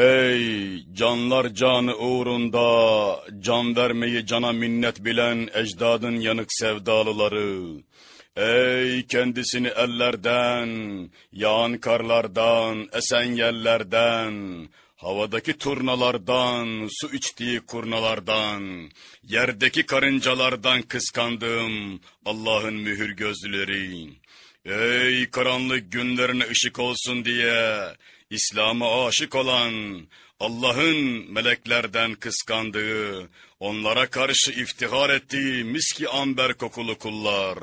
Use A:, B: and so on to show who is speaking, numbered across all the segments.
A: Ey canlar canı uğrunda can vermeyi cana minnet bilen ecdadın yanık sevdalıları. Ey kendisini ellerden, yağan karlardan, esen yerlerden, havadaki turnalardan, su içtiği kurnalardan, yerdeki karıncalardan kıskandığım Allah'ın mühür gözleri. Ey karanlık günlerine ışık olsun diye İslam'a aşık olan, Allah'ın meleklerden kıskandığı, onlara karşı iftihar ettiği miski amber kokulu kullar.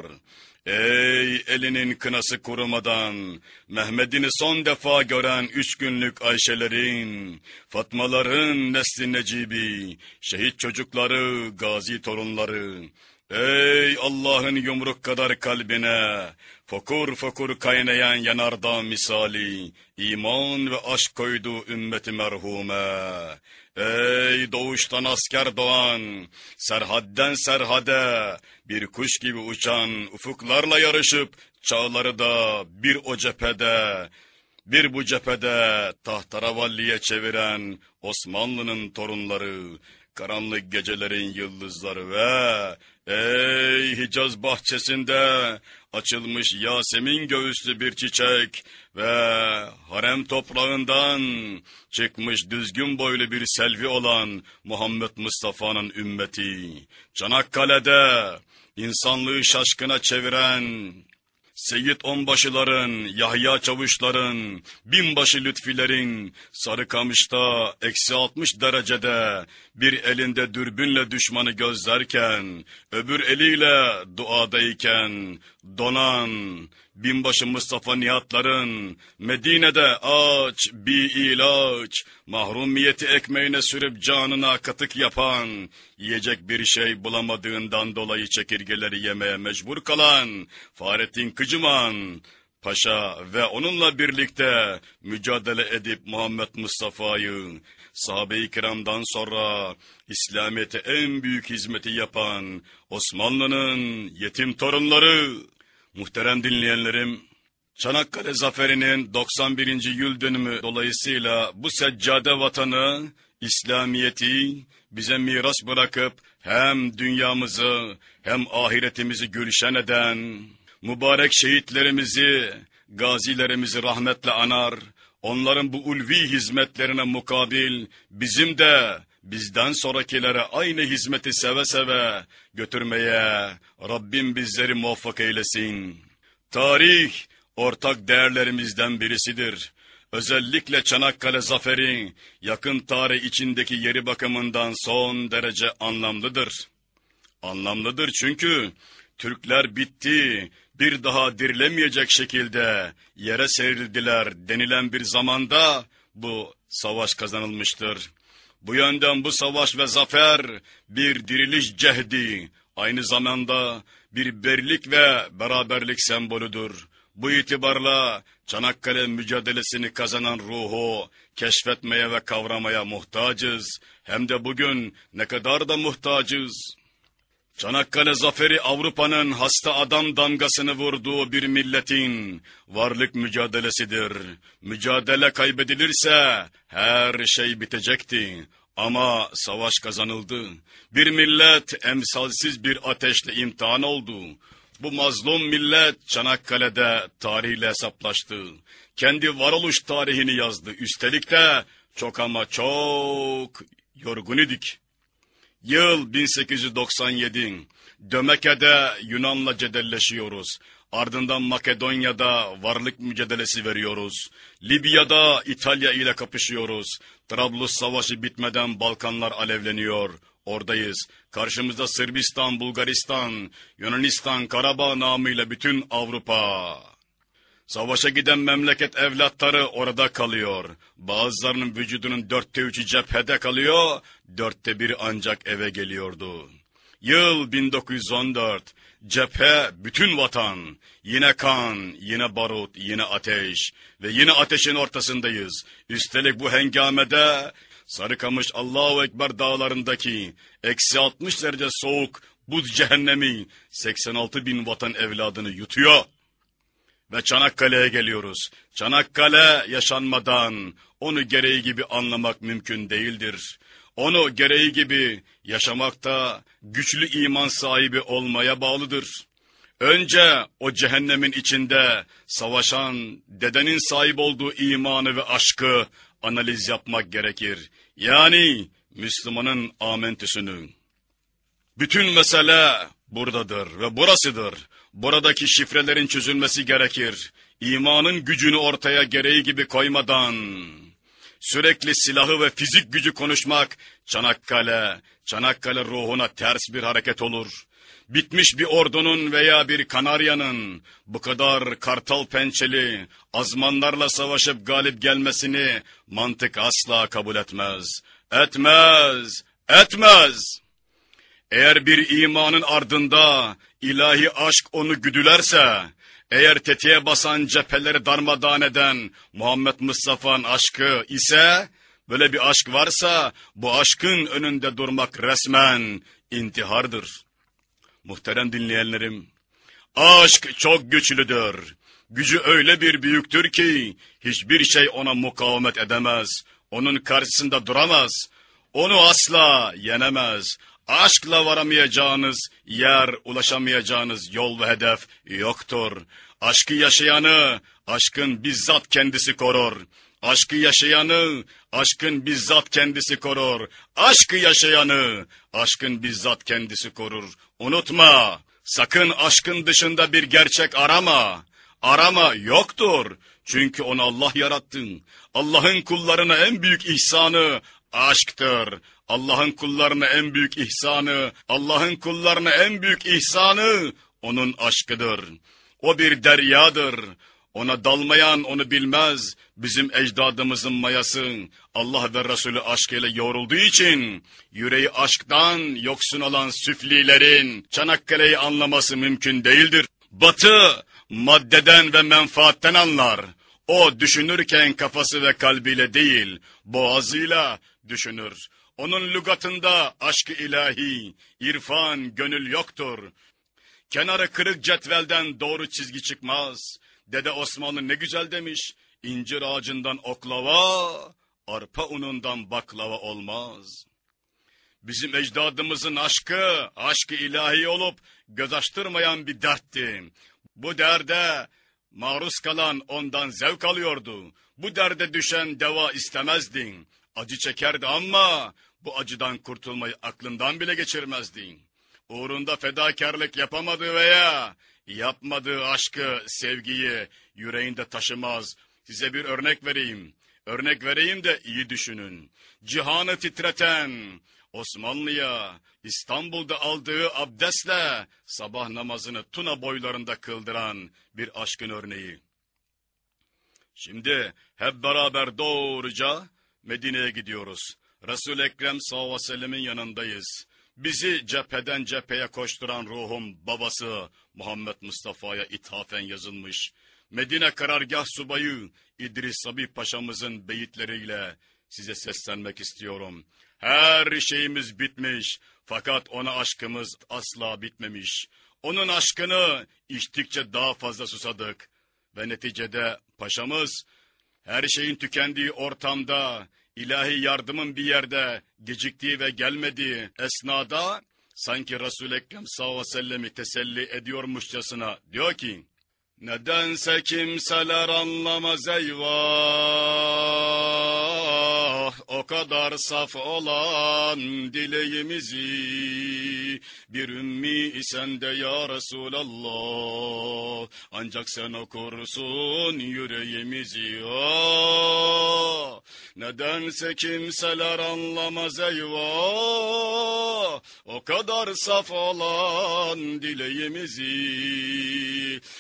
A: Ey elinin kınası kurumadan, Mehmet'ini son defa gören üç günlük Ayşelerin, Fatmaların nesli necibi, şehit çocukları, gazi torunları, Ey Allah'ın yumruk kadar kalbine, fokur fokur kaynayan yanardağ misali, iman ve aşk koydu ümmeti merhume. Ey doğuştan asker doğan, serhadden serhade, bir kuş gibi uçan, ufuklarla yarışıp, çağları da bir o cephede, bir bu cephede tahtaravalliye çeviren Osmanlı'nın torunları, karanlık gecelerin yıldızları ve Ey Hicaz bahçesinde açılmış Yasemin göğüslü bir çiçek ve harem toprağından çıkmış düzgün boylu bir selvi olan Muhammed Mustafa'nın ümmeti. Çanakkale'de insanlığı şaşkına çeviren Seyit Onbaşıların, Yahya Çavuşların, Binbaşı Lütfilerin, Sarıkamış'ta eksi altmış derecede bir elinde dürbünle düşmanı gözlerken, öbür eliyle duadayken donan, Binbaşı Mustafa Nihatların Medine'de aç bir ilaç mahrumiyeti ekmeğine sürüp canına katık yapan yiyecek bir şey bulamadığından dolayı çekirgeleri yemeye mecbur kalan Fahrettin Kıcıman Paşa ve onunla birlikte mücadele edip Muhammed Mustafa'yı sahabe-i kiramdan sonra İslamiyet'e en büyük hizmeti yapan Osmanlı'nın yetim torunları Muhterem dinleyenlerim, Çanakkale Zaferi'nin 91. yıl dönümü dolayısıyla bu seccade vatanı, İslamiyet'i bize miras bırakıp hem dünyamızı hem ahiretimizi gülşen eden, mübarek şehitlerimizi, gazilerimizi rahmetle anar, onların bu ulvi hizmetlerine mukabil bizim de bizden sonrakilere aynı hizmeti seve seve götürmeye Rabbim bizleri muvaffak eylesin. Tarih ortak değerlerimizden birisidir. Özellikle Çanakkale zaferi yakın tarih içindeki yeri bakımından son derece anlamlıdır. Anlamlıdır çünkü Türkler bitti, bir daha dirilemeyecek şekilde yere serildiler denilen bir zamanda bu savaş kazanılmıştır. Bu yönden bu savaş ve zafer bir diriliş cehdi, aynı zamanda bir birlik ve beraberlik sembolüdür. Bu itibarla Çanakkale mücadelesini kazanan ruhu keşfetmeye ve kavramaya muhtacız. Hem de bugün ne kadar da muhtacız. Çanakkale zaferi Avrupa'nın hasta adam damgasını vurduğu bir milletin varlık mücadelesidir. Mücadele kaybedilirse her şey bitecekti. Ama savaş kazanıldı. Bir millet emsalsiz bir ateşle imtihan oldu. Bu mazlum millet Çanakkale'de tarihle hesaplaştı. Kendi varoluş tarihini yazdı. Üstelik de çok ama çok yorgun idik. Yıl 1897. Dömeke'de Yunan'la cedelleşiyoruz. Ardından Makedonya'da varlık mücadelesi veriyoruz. Libya'da İtalya ile kapışıyoruz. Trablus savaşı bitmeden Balkanlar alevleniyor. Oradayız. Karşımızda Sırbistan, Bulgaristan, Yunanistan, Karabağ namıyla bütün Avrupa. Savaşa giden memleket evlatları orada kalıyor. Bazılarının vücudunun dörtte üçü cephede kalıyor, dörtte biri ancak eve geliyordu. Yıl 1914, cephe bütün vatan, yine kan, yine barut, yine ateş ve yine ateşin ortasındayız. Üstelik bu hengamede Sarıkamış Allahu Ekber dağlarındaki eksi 60 derece soğuk buz cehennemi 86 bin vatan evladını yutuyor ve Çanakkale'ye geliyoruz. Çanakkale yaşanmadan onu gereği gibi anlamak mümkün değildir. Onu gereği gibi yaşamakta güçlü iman sahibi olmaya bağlıdır. Önce o cehennemin içinde savaşan dedenin sahip olduğu imanı ve aşkı analiz yapmak gerekir. Yani Müslümanın amentüsünü. Bütün mesele buradadır ve burasıdır. Buradaki şifrelerin çözülmesi gerekir. İmanın gücünü ortaya gereği gibi koymadan. Sürekli silahı ve fizik gücü konuşmak Çanakkale, Çanakkale ruhuna ters bir hareket olur. Bitmiş bir ordunun veya bir kanaryanın bu kadar kartal pençeli azmanlarla savaşıp galip gelmesini mantık asla kabul etmez. Etmez, etmez. Eğer bir imanın ardında ilahi aşk onu güdülerse, eğer tetiğe basan cepheleri darmadağın eden Muhammed Mustafa'nın aşkı ise, böyle bir aşk varsa bu aşkın önünde durmak resmen intihardır. Muhterem dinleyenlerim, aşk çok güçlüdür. Gücü öyle bir büyüktür ki hiçbir şey ona mukavemet edemez. Onun karşısında duramaz. Onu asla yenemez. Aşkla varamayacağınız yer, ulaşamayacağınız yol ve hedef yoktur. Aşkı yaşayanı, aşkın bizzat kendisi korur. Aşkı yaşayanı, aşkın bizzat kendisi korur. Aşkı yaşayanı, aşkın bizzat kendisi korur. Unutma, sakın aşkın dışında bir gerçek arama. Arama yoktur. Çünkü onu Allah yarattın. Allah'ın kullarına en büyük ihsanı aşktır. Allah'ın kullarına en büyük ihsanı, Allah'ın kullarına en büyük ihsanı onun aşkıdır. O bir deryadır. Ona dalmayan onu bilmez. Bizim ecdadımızın mayası Allah ve Resulü aşkıyla yoğrulduğu için yüreği aşktan yoksun olan süflilerin Çanakkale'yi anlaması mümkün değildir. Batı maddeden ve menfaatten anlar. O düşünürken kafası ve kalbiyle değil, boğazıyla düşünür. Onun lügatında aşkı ilahi, irfan, gönül yoktur. Kenarı kırık cetvelden doğru çizgi çıkmaz. Dede Osman'ı ne güzel demiş. İncir ağacından oklava, arpa unundan baklava olmaz. Bizim ecdadımızın aşkı, aşkı ilahi olup göz açtırmayan bir dertti. Bu derde maruz kalan ondan zevk alıyordu. Bu derde düşen deva istemezdin. Acı çekerdi ama bu acıdan kurtulmayı aklından bile geçirmezdin. Uğrunda fedakarlık yapamadığı veya yapmadığı aşkı, sevgiyi yüreğinde taşımaz. Size bir örnek vereyim. Örnek vereyim de iyi düşünün. Cihanı titreten, Osmanlı'ya İstanbul'da aldığı abdestle sabah namazını Tuna boylarında kıldıran bir aşkın örneği. Şimdi hep beraber doğruca Medine'ye gidiyoruz. Resul-i Ekrem sallallahu aleyhi ve sellemin yanındayız. Bizi cepheden cepheye koşturan ruhum babası Muhammed Mustafa'ya ithafen yazılmış. Medine Karargah Subayı İdris Sabi Paşa'mızın beyitleriyle size seslenmek istiyorum. Her şeyimiz bitmiş fakat ona aşkımız asla bitmemiş. Onun aşkını içtikçe daha fazla susadık ve neticede paşamız her şeyin tükendiği ortamda, ilahi yardımın bir yerde geciktiği ve gelmediği esnada sanki Resul-i Ekrem sallallahu aleyhi ve sellemi teselli ediyormuşçasına diyor ki, Nedense kimseler anlamaz eyvah, o kadar saf olan dileğimizi bir ümmi isen de ya Resulallah. Ancak sen okursun yüreğimizi ya. Nedense kimseler anlamaz eyvah. O kadar saf olan dileğimizi.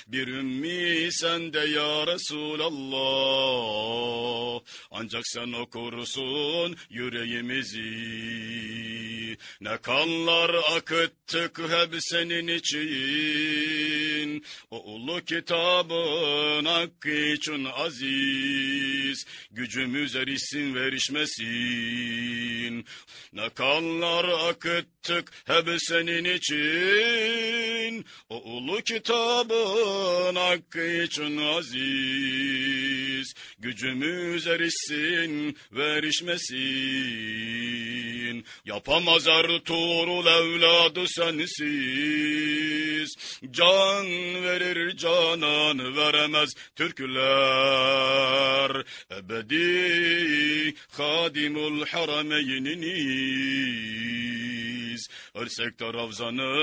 A: Bir ümmi isen de ya Resulallah. Ancak sen okursun yüreğimizi. Ne kanlar akıt Attık hep senin için O ulu kitabın hakkı için aziz Gücümüz erişsin verişmesin Ne kanlar akıttık hep senin için O ulu kitabın hakkı için aziz Gücümüz erişsin verişmesin Yapamaz Ertuğrul evladı sensiz Can verir canan veremez türküler Ebedi hadimul harameyniniz Örsek de ravzanı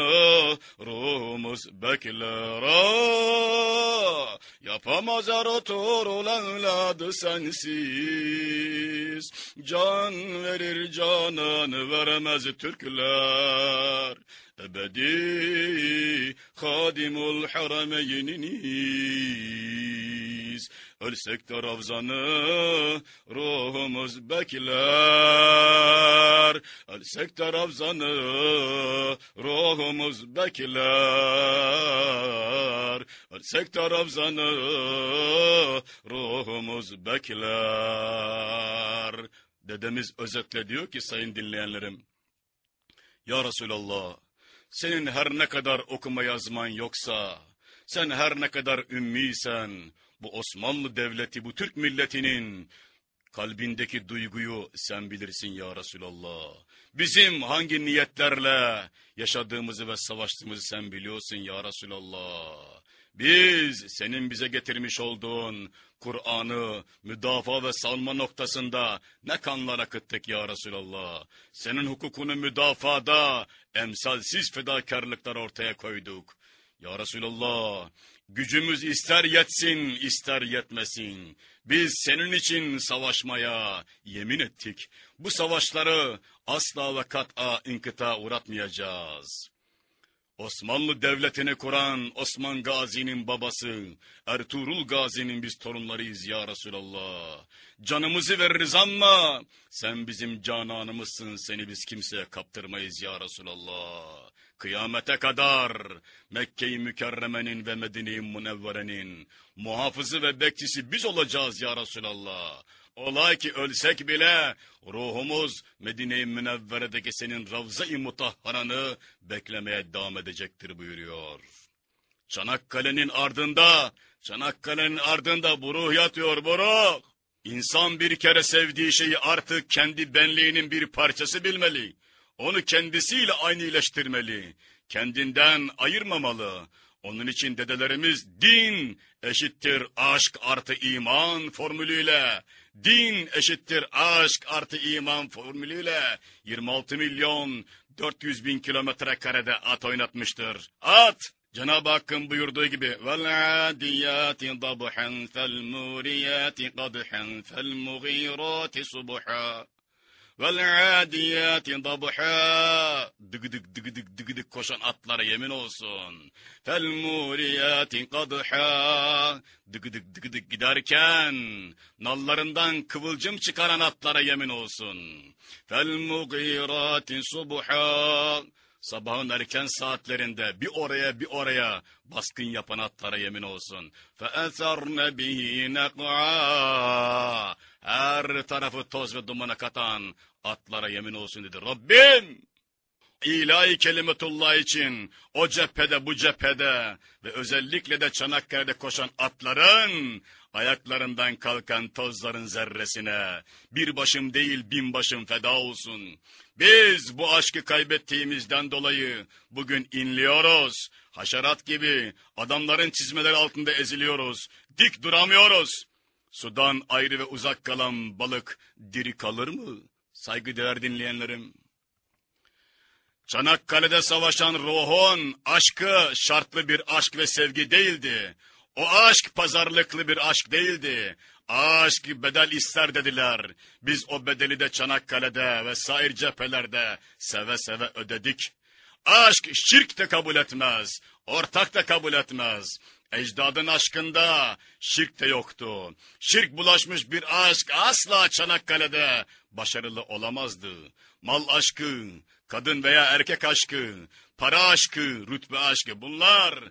A: ruhumuz bekler ah, Yapamaz arator er olan evladı sensiz Can verir canan veremez türküler ebedi Hadimul harameyniniz Ölsek de ravzanı ruhumuz bekler Ölsek de ravzanı ruhumuz bekler Ölsek de ravzanı ruhumuz bekler Dedemiz özetle diyor ki sayın dinleyenlerim Ya Resulallah senin her ne kadar okuma yazman yoksa, sen her ne kadar ümmiysen, bu Osmanlı Devleti, bu Türk milletinin kalbindeki duyguyu sen bilirsin ya Resulallah. Bizim hangi niyetlerle yaşadığımızı ve savaştığımızı sen biliyorsun ya Resulallah. Biz senin bize getirmiş olduğun Kur'an'ı müdafaa ve salma noktasında ne kanlar akıttık ya Resulallah. Senin hukukunu müdafada emsalsiz fedakarlıklar ortaya koyduk. Ya Resulallah gücümüz ister yetsin ister yetmesin. Biz senin için savaşmaya yemin ettik. Bu savaşları asla ve kat'a inkıta uğratmayacağız.'' Osmanlı Devleti'ni kuran Osman Gazi'nin babası Ertuğrul Gazi'nin biz torunlarıyız ya Resulallah. Canımızı veririz ama sen bizim cananımızsın seni biz kimseye kaptırmayız ya Resulallah. Kıyamete kadar Mekke-i Mükerreme'nin ve Medine-i Munevvere'nin muhafızı ve bekçisi biz olacağız ya Resulallah. Ola ki ölsek bile ruhumuz Medine-i Münevvere'deki senin Ravza-i Mutahharan'ı beklemeye devam edecektir buyuruyor. Çanakkale'nin ardında, Çanakkale'nin ardında bu ruh yatıyor bu ruh. İnsan bir kere sevdiği şeyi artık kendi benliğinin bir parçası bilmeli. Onu kendisiyle aynıleştirmeli. Kendinden ayırmamalı. Onun için dedelerimiz din eşittir aşk artı iman formülüyle din eşittir aşk artı iman formülüyle 26 milyon 400 bin kilometre karede at oynatmıştır. At! Cenab-ı Hakk'ın buyurduğu gibi وَالْعَادِيَاتِ ضَبْحًا فَالْمُورِيَاتِ قَدْحًا فَالْمُغِيرَاتِ صُبُحًا Vel-adiyati dabha. Dıgıdık dıgıdık dıgıdık koşan atlara yemin olsun. Fel-muriyati kadha. Dıgıdık dıgıdık giderken nallarından kıvılcım çıkaran atlara yemin olsun. Fel-mugirati Sabahın erken saatlerinde bir oraya bir oraya baskın yapan atlara yemin olsun. فَاَثَرْنَ بِهِ نَقْعَا Her tarafı toz ve dumana katan atlara yemin olsun dedi. Rabbim! ilahi kelimetullah için o cephede bu cephede ve özellikle de Çanakkale'de koşan atların Ayaklarımdan kalkan tozların zerresine bir başım değil bin başım feda olsun. Biz bu aşkı kaybettiğimizden dolayı bugün inliyoruz. Haşerat gibi adamların çizmeleri altında eziliyoruz. Dik duramıyoruz. Sudan ayrı ve uzak kalan balık diri kalır mı? Saygıdeğer dinleyenlerim. Çanakkale'de savaşan ruhun aşkı şartlı bir aşk ve sevgi değildi. O aşk pazarlıklı bir aşk değildi. Aşk bedel ister dediler. Biz o bedeli de Çanakkale'de ve sair cephelerde seve seve ödedik. Aşk şirk de kabul etmez, ortak da kabul etmez. Ecdadın aşkında şirk de yoktu. Şirk bulaşmış bir aşk asla Çanakkale'de başarılı olamazdı. Mal aşkı, kadın veya erkek aşkı, para aşkı, rütbe aşkı bunlar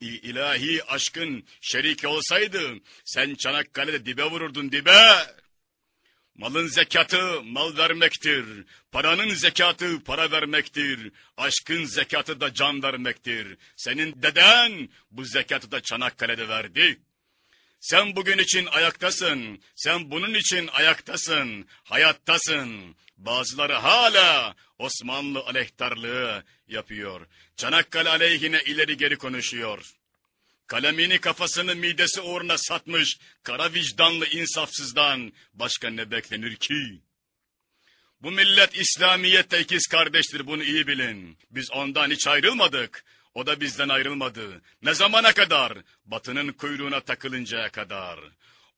A: ilahi aşkın şeriki olsaydı sen Çanakkale'de dibe vururdun dibe. Malın zekatı mal vermektir. Paranın zekatı para vermektir. Aşkın zekatı da can vermektir. Senin deden bu zekatı da Çanakkale'de verdi. Sen bugün için ayaktasın. Sen bunun için ayaktasın. Hayattasın. Bazıları hala Osmanlı aleyhtarlığı yapıyor. Çanakkale aleyhine ileri geri konuşuyor. Kalemini kafasını midesi uğruna satmış kara vicdanlı insafsızdan başka ne beklenir ki? Bu millet İslamiyet'te ikiz kardeştir bunu iyi bilin. Biz ondan hiç ayrılmadık. O da bizden ayrılmadı. Ne zamana kadar? Batının kuyruğuna takılıncaya kadar.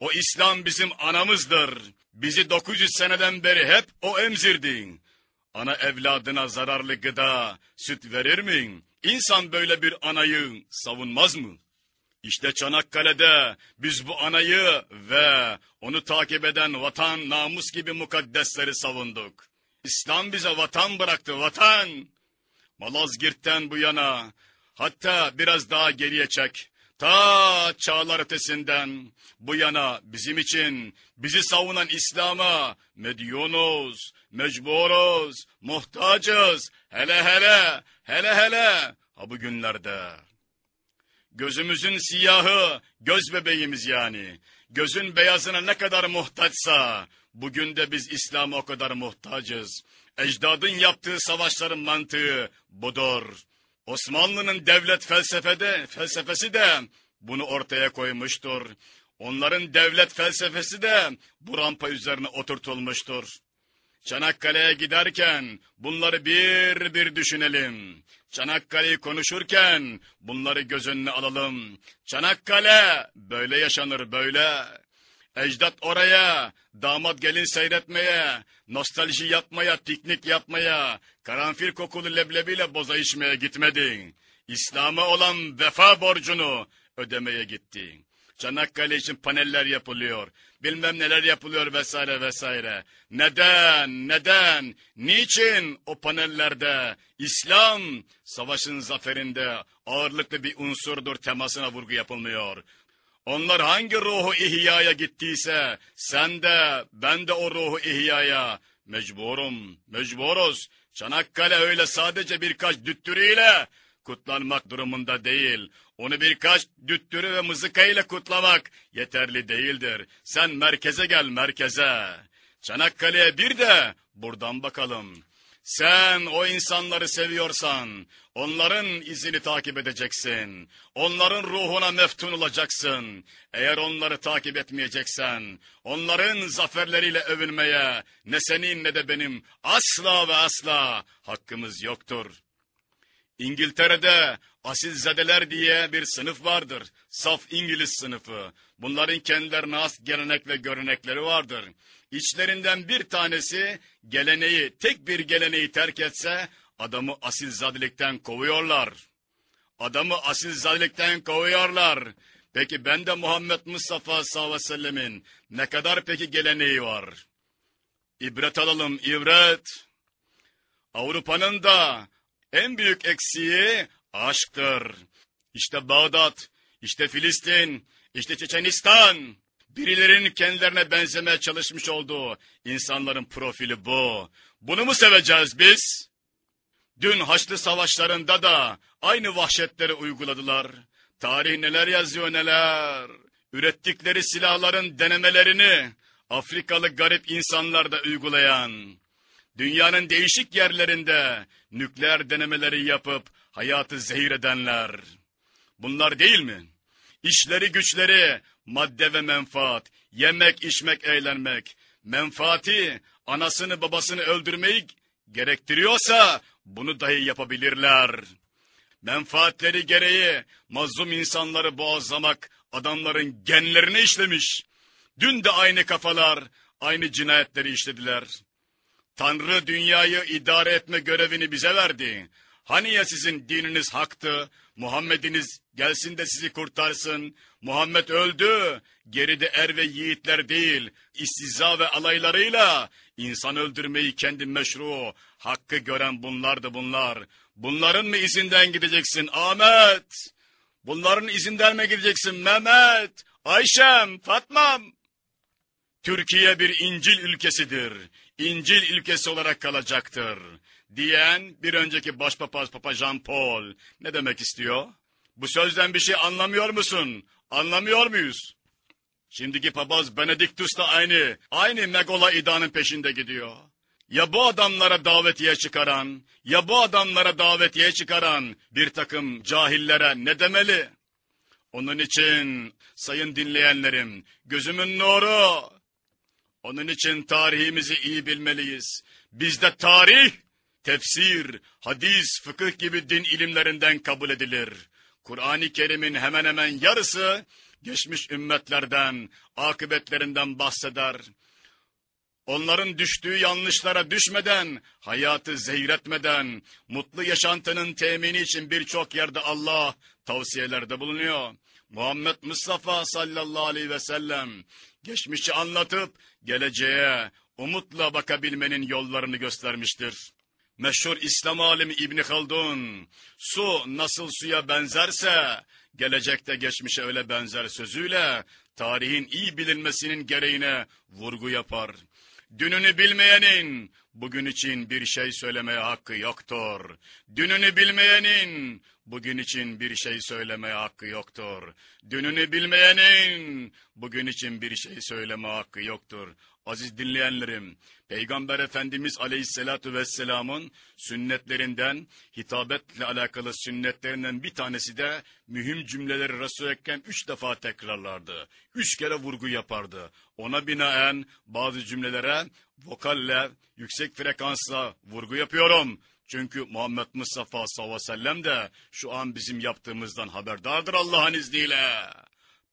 A: O İslam bizim anamızdır. Bizi 900 seneden beri hep o emzirdi ana evladına zararlı gıda, süt verir mi? İnsan böyle bir anayı savunmaz mı? İşte Çanakkale'de biz bu anayı ve onu takip eden vatan namus gibi mukaddesleri savunduk. İslam bize vatan bıraktı, vatan. Malazgirt'ten bu yana, hatta biraz daha geriye çek, ta çağlar ötesinden bu yana bizim için bizi savunan İslam'a medyonuz, mecburuz, muhtacız, hele hele, hele hele ha bugünlerde. Gözümüzün siyahı, göz bebeğimiz yani. Gözün beyazına ne kadar muhtaçsa, bugün de biz İslam'a o kadar muhtacız. Ecdadın yaptığı savaşların mantığı budur. Osmanlı'nın devlet felsefede, felsefesi de bunu ortaya koymuştur. Onların devlet felsefesi de bu rampa üzerine oturtulmuştur. Çanakkale'ye giderken bunları bir bir düşünelim. Çanakkale'yi konuşurken bunları göz önüne alalım. Çanakkale böyle yaşanır böyle. Ecdat oraya, damat gelin seyretmeye, nostalji yapmaya, piknik yapmaya, karanfil kokulu leblebiyle boza içmeye gitmedin. İslam'a olan vefa borcunu ödemeye gittin. Çanakkale için paneller yapılıyor bilmem neler yapılıyor vesaire vesaire. Neden, neden, niçin o panellerde İslam savaşın zaferinde ağırlıklı bir unsurdur temasına vurgu yapılmıyor. Onlar hangi ruhu ihyaya gittiyse sen de ben de o ruhu ihyaya mecburum, mecburuz. Çanakkale öyle sadece birkaç düttürüyle kutlanmak durumunda değil. Onu birkaç düttürü ve mızıka ile kutlamak yeterli değildir. Sen merkeze gel merkeze. Çanakkale'ye bir de buradan bakalım. Sen o insanları seviyorsan onların izini takip edeceksin. Onların ruhuna meftun olacaksın. Eğer onları takip etmeyeceksen onların zaferleriyle övünmeye ne senin ne de benim asla ve asla hakkımız yoktur.'' İngiltere'de asilzadeler diye bir sınıf vardır. Saf İngiliz sınıfı. Bunların kendilerine has gelenek ve görenekleri vardır. İçlerinden bir tanesi geleneği, tek bir geleneği terk etse adamı asilzadelikten kovuyorlar. Adamı asilzadelikten kovuyorlar. Peki ben de Muhammed Mustafa sallallahu aleyhi ve sellemin ne kadar peki geleneği var? İbret alalım, ibret. Avrupa'nın da en büyük eksiği aşktır. İşte Bağdat, işte Filistin, işte Çeçenistan. Birilerin kendilerine benzemeye çalışmış olduğu insanların profili bu. Bunu mu seveceğiz biz? Dün Haçlı savaşlarında da aynı vahşetleri uyguladılar. Tarih neler yazıyor neler. Ürettikleri silahların denemelerini Afrikalı garip insanlar da uygulayan, dünyanın değişik yerlerinde nükleer denemeleri yapıp hayatı zehir edenler. Bunlar değil mi? İşleri güçleri, madde ve menfaat, yemek, içmek, eğlenmek, menfaati, anasını babasını öldürmeyi gerektiriyorsa bunu dahi yapabilirler. Menfaatleri gereği mazlum insanları boğazlamak adamların genlerine işlemiş. Dün de aynı kafalar, aynı cinayetleri işlediler. Tanrı dünyayı idare etme görevini bize verdi. Hani ya sizin dininiz haktı, Muhammed'iniz gelsin de sizi kurtarsın. Muhammed öldü, geride er ve yiğitler değil, istiza ve alaylarıyla insan öldürmeyi kendi meşru, hakkı gören bunlardı bunlar. Bunların mı izinden gideceksin Ahmet? Bunların izinden mi gideceksin Mehmet, Ayşem, Fatmam? Türkiye bir İncil ülkesidir. İncil ilkesi olarak kalacaktır diyen bir önceki başpapaz Papa Jean Paul ne demek istiyor? Bu sözden bir şey anlamıyor musun? Anlamıyor muyuz? Şimdiki papaz Benediktus da aynı, aynı Megola idanın peşinde gidiyor. Ya bu adamlara davetiye çıkaran, ya bu adamlara davetiye çıkaran bir takım cahillere ne demeli? Onun için sayın dinleyenlerim, gözümün nuru onun için tarihimizi iyi bilmeliyiz. Bizde tarih, tefsir, hadis, fıkıh gibi din ilimlerinden kabul edilir. Kur'an-ı Kerim'in hemen hemen yarısı geçmiş ümmetlerden, akıbetlerinden bahseder. Onların düştüğü yanlışlara düşmeden, hayatı zehretmeden, mutlu yaşantının temini için birçok yerde Allah tavsiyelerde bulunuyor. Muhammed Mustafa sallallahu aleyhi ve sellem geçmişi anlatıp geleceğe umutla bakabilmenin yollarını göstermiştir. Meşhur İslam alimi İbni Haldun, su nasıl suya benzerse, gelecekte geçmişe öyle benzer sözüyle, tarihin iyi bilinmesinin gereğine vurgu yapar. Dününü bilmeyenin, bugün için bir şey söylemeye hakkı yoktur. Dününü bilmeyenin, Bugün için bir şey söyleme hakkı yoktur. Dününü bilmeyenin bugün için bir şey söyleme hakkı yoktur. Aziz dinleyenlerim, Peygamber Efendimiz Aleyhisselatü Vesselam'ın sünnetlerinden, hitabetle alakalı sünnetlerinden bir tanesi de mühim cümleleri Resul-i Ekrem üç defa tekrarlardı. Üç kere vurgu yapardı. Ona binaen bazı cümlelere vokalle, yüksek frekansla vurgu yapıyorum çünkü Muhammed Mustafa sallallahu aleyhi ve sellem de şu an bizim yaptığımızdan haberdardır Allah'ın izniyle.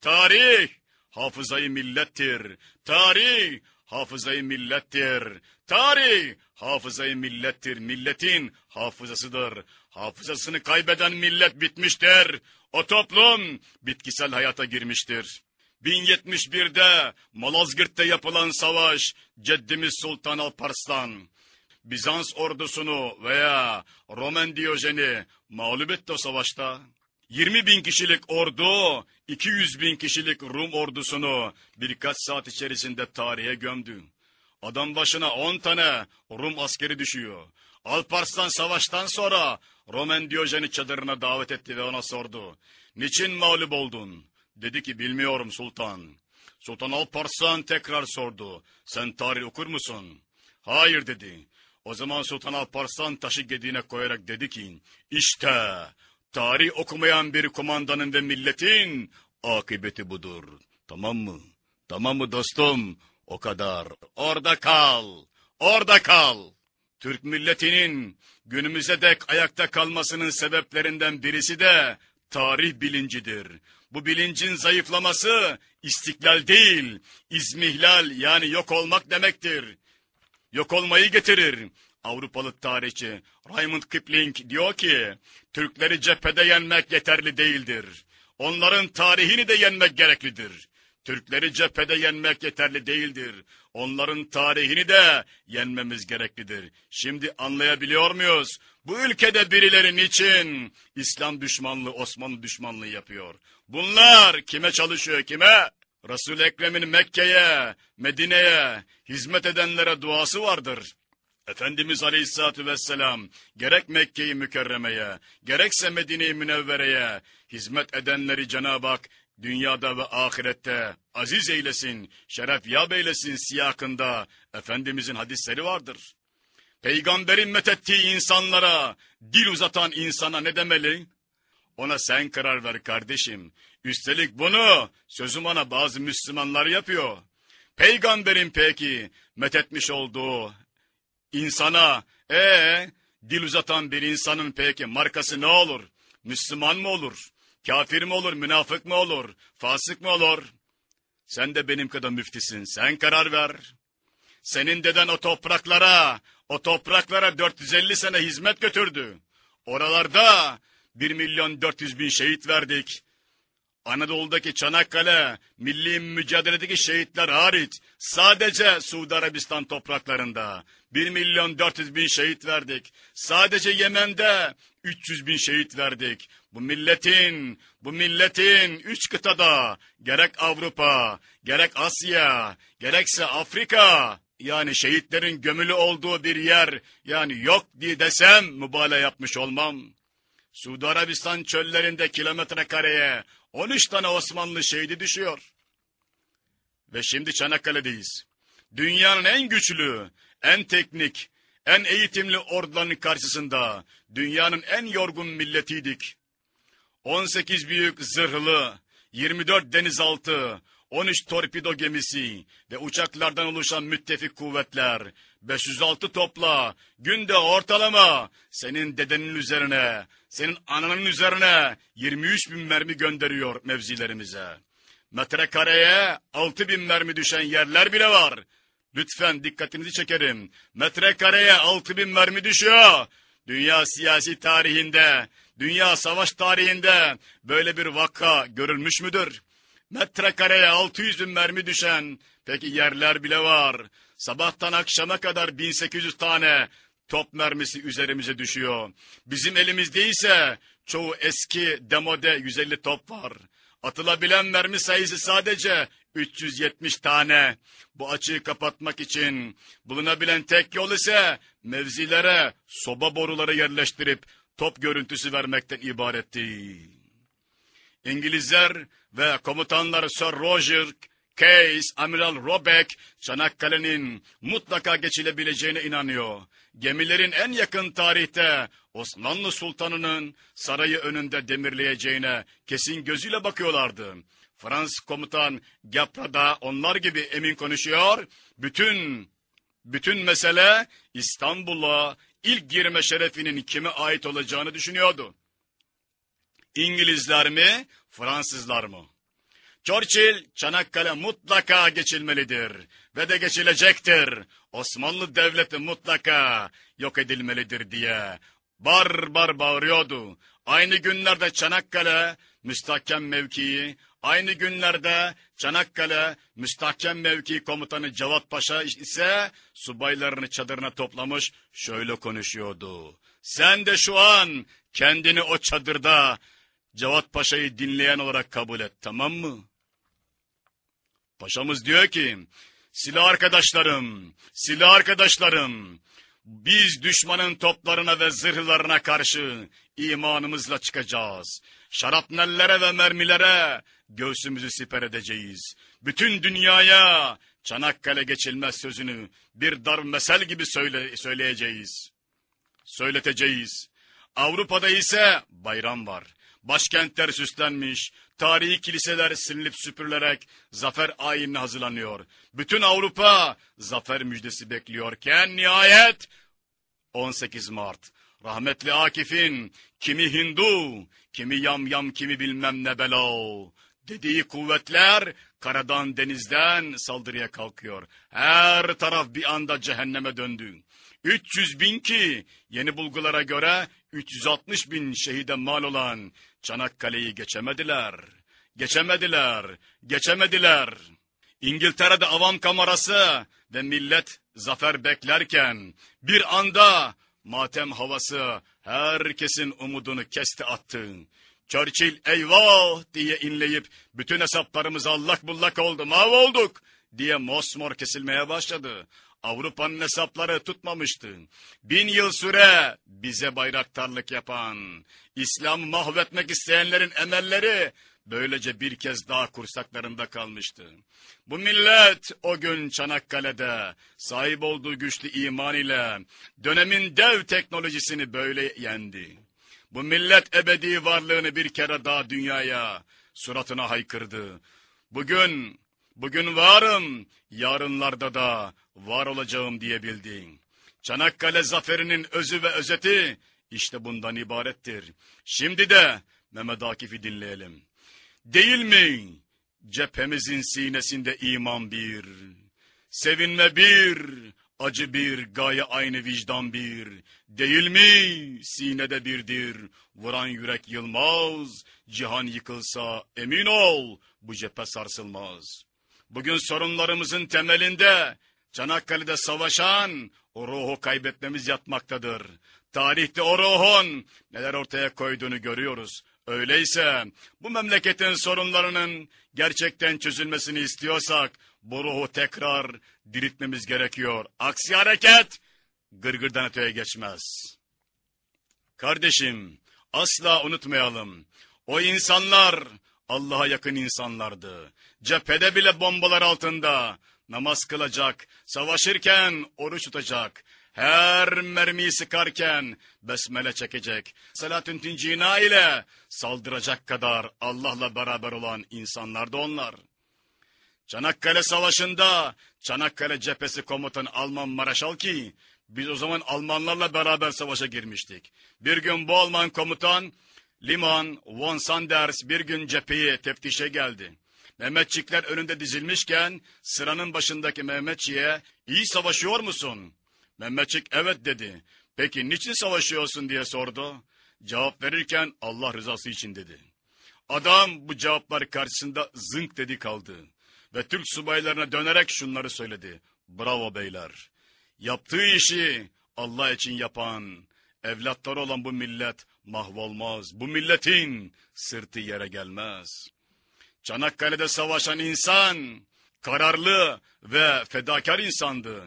A: Tarih hafızayı millettir. Tarih hafızayı millettir. Tarih hafızayı millettir. Milletin hafızasıdır. Hafızasını kaybeden millet bitmiştir. O toplum bitkisel hayata girmiştir. 1071'de Malazgirt'te yapılan savaş Ceddimiz Sultan Alparslan Bizans ordusunu veya Roman Diyojen'i mağlup etti o savaşta. 20 bin kişilik ordu 200 bin kişilik Rum ordusunu birkaç saat içerisinde tarihe gömdü. Adam başına 10 tane Rum askeri düşüyor. Alparslan savaştan sonra Roman Diyojen'i çadırına davet etti ve ona sordu. Niçin mağlup oldun? Dedi ki bilmiyorum sultan. Sultan Alparslan tekrar sordu. Sen tarih okur musun? Hayır dedi. O zaman Sultan Alparslan taşı gediğine koyarak dedi ki, işte tarih okumayan bir kumandanın ve milletin akıbeti budur. Tamam mı? Tamam mı dostum? O kadar. Orada kal. Orada kal. Türk milletinin günümüze dek ayakta kalmasının sebeplerinden birisi de tarih bilincidir. Bu bilincin zayıflaması istiklal değil, izmihlal yani yok olmak demektir yok olmayı getirir. Avrupalı tarihçi Raymond Kipling diyor ki, Türkleri cephede yenmek yeterli değildir. Onların tarihini de yenmek gereklidir. Türkleri cephede yenmek yeterli değildir. Onların tarihini de yenmemiz gereklidir. Şimdi anlayabiliyor muyuz? Bu ülkede birilerin için İslam düşmanlığı, Osmanlı düşmanlığı yapıyor. Bunlar kime çalışıyor, kime? Resul-i Ekrem'in Mekke'ye, Medine'ye hizmet edenlere duası vardır. Efendimiz Aleyhisselatü Vesselam gerek Mekke'yi mükerremeye, gerekse Medine'yi i Münevvere'ye hizmet edenleri Cenab-ı Hak dünyada ve ahirette aziz eylesin, şeref yab eylesin siyakında Efendimizin hadisleri vardır. Peygamberin methettiği insanlara, dil uzatan insana ne demeli? Ona sen karar ver kardeşim. Üstelik bunu sözüm ona bazı Müslümanlar yapıyor. Peygamberin peki methetmiş olduğu insana e dil uzatan bir insanın peki markası ne olur? Müslüman mı olur? Kafir mi olur? Münafık mı olur? Fasık mı olur? Sen de benim kadar müftisin. Sen karar ver. Senin deden o topraklara, o topraklara 450 sene hizmet götürdü. Oralarda 1 milyon 400 bin şehit verdik. Anadolu'daki Çanakkale, milli mücadeledeki şehitler hariç sadece Suudi Arabistan topraklarında 1 milyon 400 bin şehit verdik. Sadece Yemen'de 300 bin şehit verdik. Bu milletin, bu milletin üç kıtada gerek Avrupa, gerek Asya, gerekse Afrika yani şehitlerin gömülü olduğu bir yer yani yok diye desem mübalağa yapmış olmam. Suudi Arabistan çöllerinde kilometre kareye 13 tane Osmanlı şehidi düşüyor. Ve şimdi Çanakkale'deyiz. Dünyanın en güçlü, en teknik, en eğitimli ordularının karşısında dünyanın en yorgun milletiydik. 18 büyük zırhlı, 24 denizaltı, 13 torpido gemisi ve uçaklardan oluşan müttefik kuvvetler 506 topla, günde ortalama senin dedenin üzerine, senin ananın üzerine 23 bin mermi gönderiyor mevzilerimize. Metrekareye 6 bin mermi düşen yerler bile var. Lütfen dikkatinizi çekerim. Metrekareye 6 bin mermi düşüyor. Dünya siyasi tarihinde, dünya savaş tarihinde böyle bir vaka görülmüş müdür? Metrekareye 600 bin mermi düşen, peki yerler bile var. Sabahtan akşama kadar 1800 tane top mermisi üzerimize düşüyor. Bizim elimizde ise çoğu eski demode 150 top var. Atılabilen mermi sayısı sadece 370 tane. Bu açığı kapatmak için bulunabilen tek yol ise mevzilere soba boruları yerleştirip top görüntüsü vermekten ibaretti. İngilizler ve komutanlar Sir Roger Case, Amiral Robeck, Çanakkale'nin mutlaka geçilebileceğine inanıyor. Gemilerin en yakın tarihte Osmanlı Sultanı'nın sarayı önünde demirleyeceğine kesin gözüyle bakıyorlardı. Fransız komutan Gapra da onlar gibi emin konuşuyor. Bütün bütün mesele İstanbul'a ilk girme şerefinin kime ait olacağını düşünüyordu. İngilizler mi, Fransızlar mı? Churchill, Çanakkale mutlaka geçilmelidir ve de geçilecektir. Osmanlı Devleti mutlaka yok edilmelidir diye bar bar bağırıyordu. Aynı günlerde Çanakkale müstahkem mevkii, aynı günlerde Çanakkale müstahkem mevkii komutanı Cevat Paşa ise subaylarını çadırına toplamış şöyle konuşuyordu. Sen de şu an kendini o çadırda Cevat Paşa'yı dinleyen olarak kabul et tamam mı? Paşamız diyor ki, silah arkadaşlarım, silah arkadaşlarım, biz düşmanın toplarına ve zırhlarına karşı imanımızla çıkacağız. Şarapnellere ve mermilere göğsümüzü siper edeceğiz. Bütün dünyaya Çanakkale geçilmez sözünü bir dar mesel gibi söyle, söyleyeceğiz. Söyleteceğiz. Avrupa'da ise bayram var. Başkentler süslenmiş, tarihi kiliseler silinip süpürülerek zafer ayinine hazırlanıyor. Bütün Avrupa zafer müjdesi bekliyorken nihayet 18 Mart rahmetli Akif'in kimi Hindu, kimi yamyam, yam, kimi bilmem ne belo dediği kuvvetler karadan denizden saldırıya kalkıyor. Her taraf bir anda cehenneme döndü. 300 bin ki yeni bulgulara göre 360 bin şehide mal olan Çanakkale'yi geçemediler. Geçemediler. Geçemediler. İngiltere'de avam kamerası ve millet zafer beklerken bir anda matem havası herkesin umudunu kesti attı. Churchill eyvah diye inleyip bütün hesaplarımız allak bullak oldu mahvolduk diye mosmor kesilmeye başladı. Avrupa'nın hesapları tutmamıştı. Bin yıl süre bize bayraktarlık yapan, İslam'ı mahvetmek isteyenlerin emelleri böylece bir kez daha kursaklarında kalmıştı. Bu millet o gün Çanakkale'de sahip olduğu güçlü iman ile dönemin dev teknolojisini böyle yendi. Bu millet ebedi varlığını bir kere daha dünyaya suratına haykırdı. Bugün bugün varım, yarınlarda da var olacağım diyebildin. Çanakkale zaferinin özü ve özeti işte bundan ibarettir. Şimdi de Mehmet Akif'i dinleyelim. Değil mi? Cephemizin sinesinde iman bir, sevinme bir, acı bir, gaye aynı vicdan bir. Değil mi? Sinede birdir, vuran yürek yılmaz, cihan yıkılsa emin ol, bu cephe sarsılmaz.'' Bugün sorunlarımızın temelinde Çanakkale'de savaşan o ruhu kaybetmemiz yatmaktadır. Tarihte o ruhun neler ortaya koyduğunu görüyoruz. Öyleyse bu memleketin sorunlarının gerçekten çözülmesini istiyorsak bu ruhu tekrar diriltmemiz gerekiyor. Aksi hareket gırgırdan öteye geçmez. Kardeşim asla unutmayalım. O insanlar Allah'a yakın insanlardı. Cephede bile bombalar altında namaz kılacak, savaşırken oruç tutacak, her mermiyi sıkarken besmele çekecek, salatün tincina ile saldıracak kadar Allah'la beraber olan insanlardı onlar. Çanakkale Savaşı'nda Çanakkale cephesi komutan Alman Maraşal ki biz o zaman Almanlarla beraber savaşa girmiştik. Bir gün bu Alman komutan Liman, Von Sanders bir gün cepheye teftişe geldi. Mehmetçikler önünde dizilmişken sıranın başındaki Mehmetçi'ye iyi savaşıyor musun? Mehmetçik evet dedi. Peki niçin savaşıyorsun diye sordu. Cevap verirken Allah rızası için dedi. Adam bu cevaplar karşısında zınk dedi kaldı. Ve Türk subaylarına dönerek şunları söyledi. Bravo beyler. Yaptığı işi Allah için yapan, evlatları olan bu millet mahvolmaz. Bu milletin sırtı yere gelmez. Çanakkale'de savaşan insan kararlı ve fedakar insandı.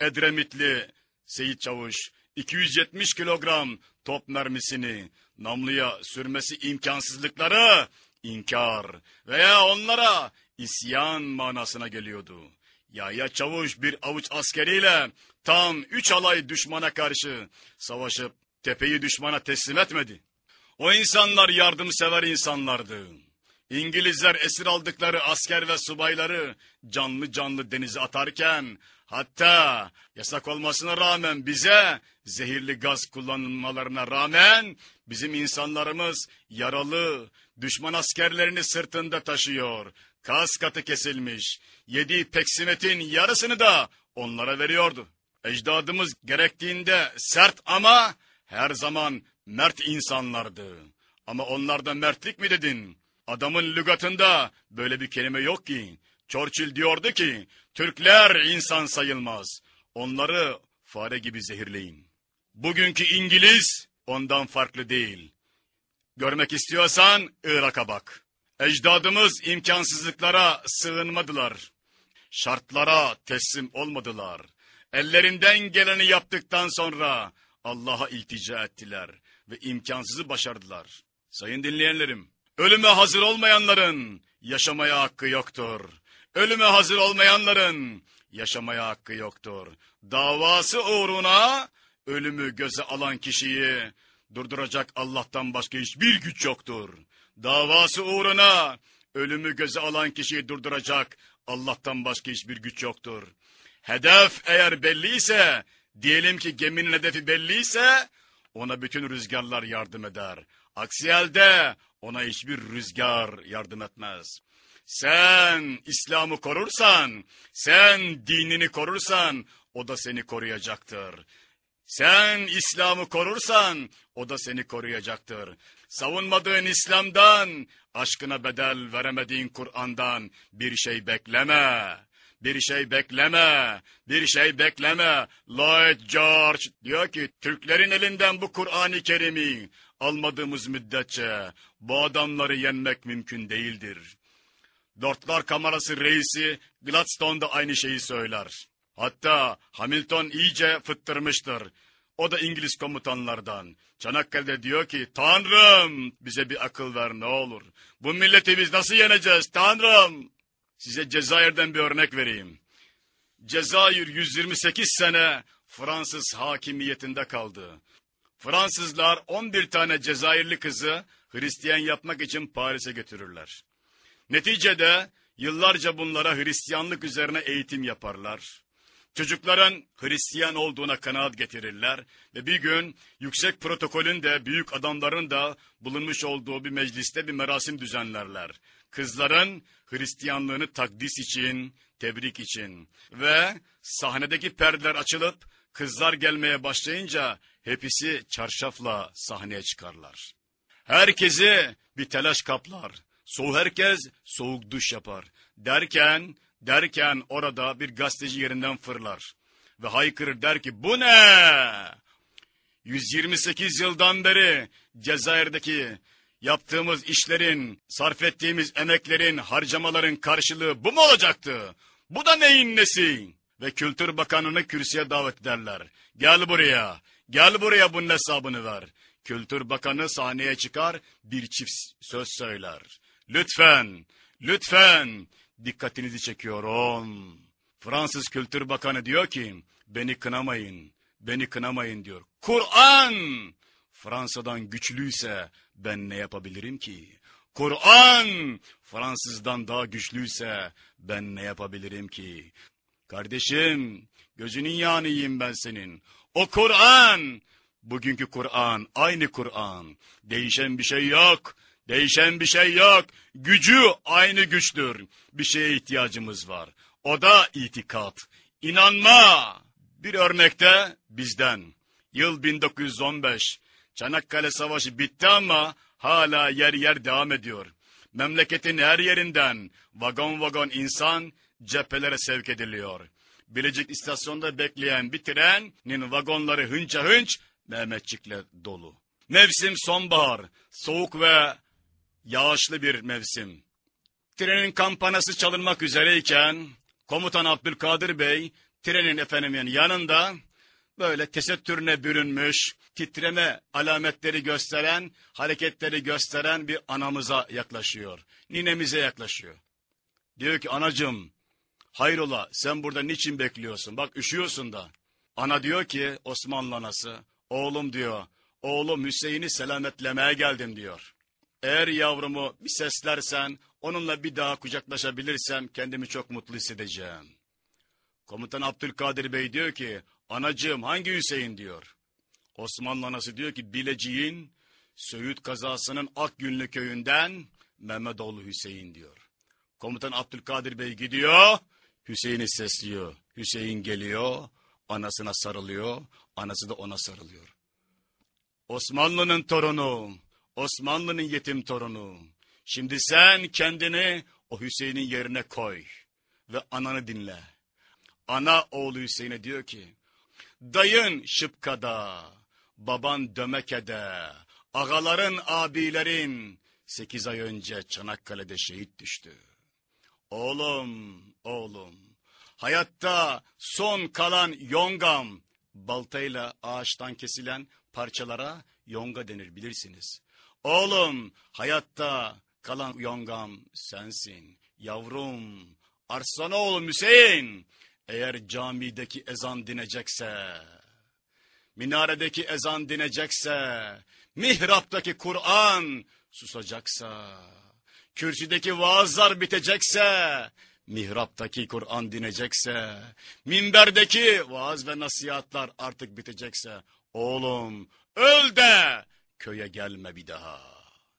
A: Edremitli Seyit Çavuş 270 kilogram top mermisini namluya sürmesi imkansızlıkları inkar veya onlara isyan manasına geliyordu. Yahya Çavuş bir avuç askeriyle tam üç alay düşmana karşı savaşıp Tepeyi düşmana teslim etmedi. O insanlar yardımsever insanlardı. İngilizler esir aldıkları asker ve subayları canlı canlı denize atarken hatta yasak olmasına rağmen bize zehirli gaz kullanmalarına rağmen bizim insanlarımız yaralı düşman askerlerini sırtında taşıyor. Kas katı kesilmiş. Yediği peksimetin yarısını da onlara veriyordu. Ecdadımız gerektiğinde sert ama her zaman mert insanlardı. Ama onlarda mertlik mi dedin? Adamın lügatında böyle bir kelime yok ki. Churchill diyordu ki, Türkler insan sayılmaz. Onları fare gibi zehirleyin. Bugünkü İngiliz ondan farklı değil. Görmek istiyorsan Irak'a bak. Ecdadımız imkansızlıklara sığınmadılar. Şartlara teslim olmadılar. Ellerinden geleni yaptıktan sonra Allah'a iltica ettiler ve imkansızı başardılar. Sayın dinleyenlerim, ölüme hazır olmayanların yaşamaya hakkı yoktur. Ölüme hazır olmayanların yaşamaya hakkı yoktur. Davası uğruna ölümü göze alan kişiyi durduracak Allah'tan başka hiçbir güç yoktur. Davası uğruna ölümü göze alan kişiyi durduracak Allah'tan başka hiçbir güç yoktur. Hedef eğer belli ise Diyelim ki geminin hedefi belliyse ona bütün rüzgarlar yardım eder. Aksi halde ona hiçbir rüzgar yardım etmez. Sen İslam'ı korursan, sen dinini korursan o da seni koruyacaktır. Sen İslam'ı korursan o da seni koruyacaktır. Savunmadığın İslam'dan, aşkına bedel veremediğin Kur'an'dan bir şey bekleme.'' bir şey bekleme, bir şey bekleme. Lloyd George diyor ki Türklerin elinden bu Kur'an-ı Kerim'i almadığımız müddetçe bu adamları yenmek mümkün değildir. Lordlar Kamerası reisi Gladstone da aynı şeyi söyler. Hatta Hamilton iyice fıttırmıştır. O da İngiliz komutanlardan. Çanakkale'de diyor ki Tanrım bize bir akıl ver ne olur. Bu milleti biz nasıl yeneceğiz Tanrım? Size Cezayir'den bir örnek vereyim. Cezayir 128 sene Fransız hakimiyetinde kaldı. Fransızlar 11 tane Cezayirli kızı Hristiyan yapmak için Paris'e götürürler. Neticede yıllarca bunlara Hristiyanlık üzerine eğitim yaparlar. Çocukların Hristiyan olduğuna kanaat getirirler ve bir gün yüksek protokolün de büyük adamların da bulunmuş olduğu bir mecliste bir merasim düzenlerler kızların Hristiyanlığını takdis için, tebrik için ve sahnedeki perdeler açılıp kızlar gelmeye başlayınca hepsi çarşafla sahneye çıkarlar. Herkesi bir telaş kaplar. Soğuk herkes soğuk duş yapar. Derken, derken orada bir gazeteci yerinden fırlar. Ve haykırır der ki bu ne? 128 yıldan beri Cezayir'deki Yaptığımız işlerin, sarf ettiğimiz emeklerin, harcamaların karşılığı bu mu olacaktı? Bu da neyin nesi? Ve Kültür Bakanı'nı kürsüye davet derler. Gel buraya, gel buraya bunun hesabını ver. Kültür Bakanı sahneye çıkar, bir çift söz söyler. Lütfen, lütfen dikkatinizi çekiyorum. Fransız Kültür Bakanı diyor ki, beni kınamayın, beni kınamayın diyor. Kur'an Fransa'dan güçlüyse ben ne yapabilirim ki? Kur'an Fransızdan daha güçlüyse ben ne yapabilirim ki? Kardeşim gözünün yanıyım ben senin. O Kur'an bugünkü Kur'an aynı Kur'an. Değişen bir şey yok. Değişen bir şey yok. Gücü aynı güçtür. Bir şeye ihtiyacımız var. O da itikat, inanma. Bir örnekte bizden. Yıl 1915. Çanakkale Savaşı bitti ama hala yer yer devam ediyor. Memleketin her yerinden vagon vagon insan cephelere sevk ediliyor. Bilecik istasyonda bekleyen bir trenin vagonları hınca hınç Mehmetçik'le dolu. Mevsim sonbahar, soğuk ve yağışlı bir mevsim. Trenin kampanası çalınmak üzereyken komutan Abdülkadir Bey trenin efendimin yanında böyle tesettürüne bürünmüş, titreme alametleri gösteren, hareketleri gösteren bir anamıza yaklaşıyor. Ninemize yaklaşıyor. Diyor ki anacım hayrola sen burada niçin bekliyorsun? Bak üşüyorsun da. Ana diyor ki Osmanlı anası oğlum diyor oğlum Hüseyin'i selametlemeye geldim diyor. Eğer yavrumu bir seslersen onunla bir daha kucaklaşabilirsem kendimi çok mutlu hissedeceğim. Komutan Abdülkadir Bey diyor ki anacığım hangi Hüseyin diyor. Osmanlı anası diyor ki bileciğin Söğüt kazasının Akgünlü köyünden Mehmetoğlu Hüseyin diyor. Komutan Abdülkadir Bey gidiyor, Hüseyin'i sesliyor. Hüseyin geliyor, anasına sarılıyor, anası da ona sarılıyor. Osmanlı'nın torunu, Osmanlı'nın yetim torunu. Şimdi sen kendini o Hüseyin'in yerine koy ve ananı dinle. Ana oğlu Hüseyin'e diyor ki, dayın şıpkada, baban Dömeke'de, ağaların, abilerin sekiz ay önce Çanakkale'de şehit düştü. Oğlum, oğlum, hayatta son kalan yongam, baltayla ağaçtan kesilen parçalara yonga denir bilirsiniz. Oğlum, hayatta kalan yongam sensin, yavrum, arsana oğlum Hüseyin. Eğer camideki ezan dinecekse minaredeki ezan dinecekse, mihraptaki Kur'an susacaksa, kürsüdeki vaazlar bitecekse, mihraptaki Kur'an dinecekse, minberdeki vaaz ve nasihatlar artık bitecekse, oğlum öl de köye gelme bir daha.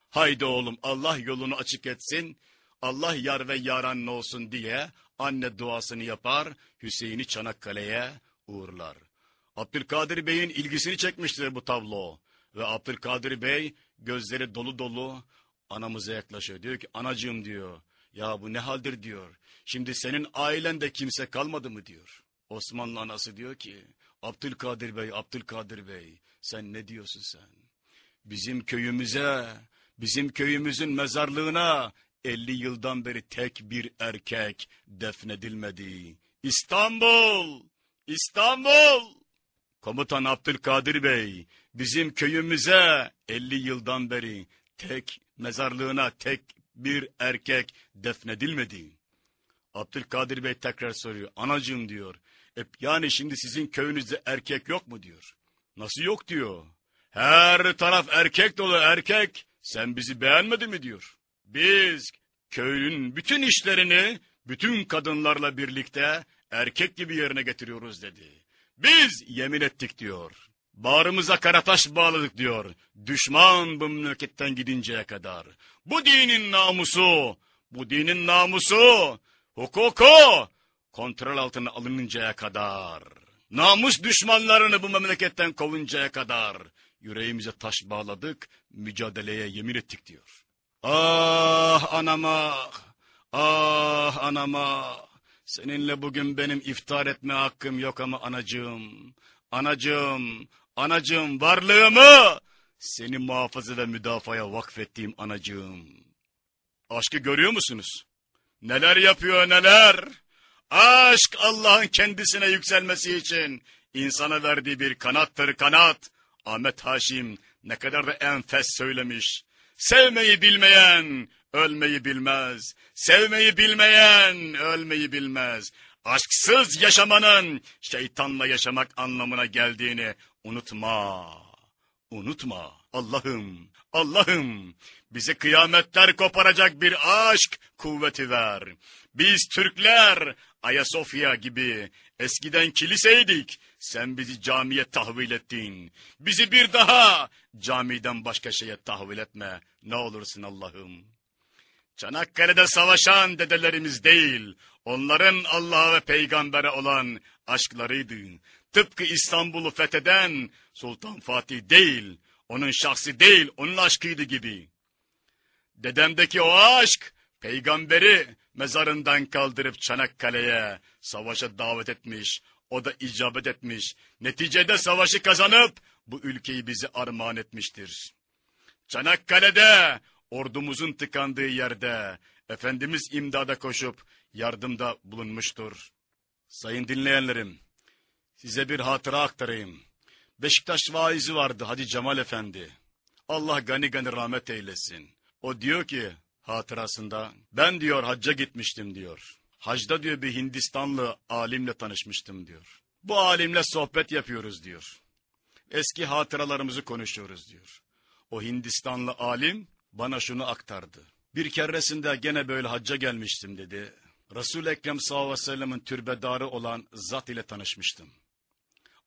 A: Haydi oğlum Allah yolunu açık etsin, Allah yar ve yaran olsun diye anne duasını yapar, Hüseyin'i Çanakkale'ye uğurlar. Abdülkadir Bey'in ilgisini çekmiştir bu tablo. Ve Abdülkadir Bey gözleri dolu dolu anamıza yaklaşıyor. Diyor ki anacığım diyor. Ya bu ne haldir diyor. Şimdi senin ailende kimse kalmadı mı diyor. Osmanlı anası diyor ki Abdülkadir Bey, Abdülkadir Bey sen ne diyorsun sen? Bizim köyümüze, bizim köyümüzün mezarlığına 50 yıldan beri tek bir erkek defnedilmedi. İstanbul! İstanbul! Komutan Abdülkadir Bey, bizim köyümüze 50 yıldan beri tek mezarlığına tek bir erkek defnedilmedi. Abdülkadir Bey tekrar soruyor. Anacığım diyor. E, yani şimdi sizin köyünüzde erkek yok mu diyor. Nasıl yok diyor. Her taraf erkek dolu erkek. Sen bizi beğenmedin mi diyor. Biz köyün bütün işlerini bütün kadınlarla birlikte erkek gibi yerine getiriyoruz dedi. Biz yemin ettik diyor. Bağrımıza karataş bağladık diyor. Düşman bu memleketten gidinceye kadar. Bu dinin namusu, bu dinin namusu, hukuku kontrol altına alınıncaya kadar. Namus düşmanlarını bu memleketten kovuncaya kadar. Yüreğimize taş bağladık, mücadeleye yemin ettik diyor. Ah anama, ah anama. Seninle bugün benim iftar etme hakkım yok ama anacığım, anacığım, anacığım varlığımı seni muhafaza ve müdafaya vakfettiğim anacığım. Aşkı görüyor musunuz? Neler yapıyor neler? Aşk Allah'ın kendisine yükselmesi için insana verdiği bir kanattır kanat. Ahmet Haşim ne kadar da enfes söylemiş. Sevmeyi bilmeyen ölmeyi bilmez. Sevmeyi bilmeyen ölmeyi bilmez. Aşksız yaşamanın şeytanla yaşamak anlamına geldiğini unutma. Unutma Allah'ım, Allah'ım bize kıyametler koparacak bir aşk kuvveti ver. Biz Türkler Ayasofya gibi eskiden kiliseydik. Sen bizi camiye tahvil ettin. Bizi bir daha camiden başka şeye tahvil etme. Ne olursun Allah'ım. Çanakkale'de savaşan dedelerimiz değil, onların Allah'a ve peygambere olan aşklarıydı. Tıpkı İstanbul'u fetheden Sultan Fatih değil, onun şahsi değil, onun aşkıydı gibi. Dedemdeki o aşk, peygamberi mezarından kaldırıp Çanakkale'ye savaşa davet etmiş, o da icabet etmiş. Neticede savaşı kazanıp bu ülkeyi bize armağan etmiştir. Çanakkale'de ordumuzun tıkandığı yerde Efendimiz imdada koşup yardımda bulunmuştur. Sayın dinleyenlerim, size bir hatıra aktarayım. Beşiktaş vaizi vardı Hacı Cemal Efendi. Allah gani gani rahmet eylesin. O diyor ki hatırasında, ben diyor hacca gitmiştim diyor. Hacda diyor bir Hindistanlı alimle tanışmıştım diyor. Bu alimle sohbet yapıyoruz diyor. Eski hatıralarımızı konuşuyoruz diyor. O Hindistanlı alim bana şunu aktardı. Bir keresinde gene böyle hacca gelmiştim dedi. Resul-i Ekrem sallallahu aleyhi ve sellemin türbedarı olan zat ile tanışmıştım.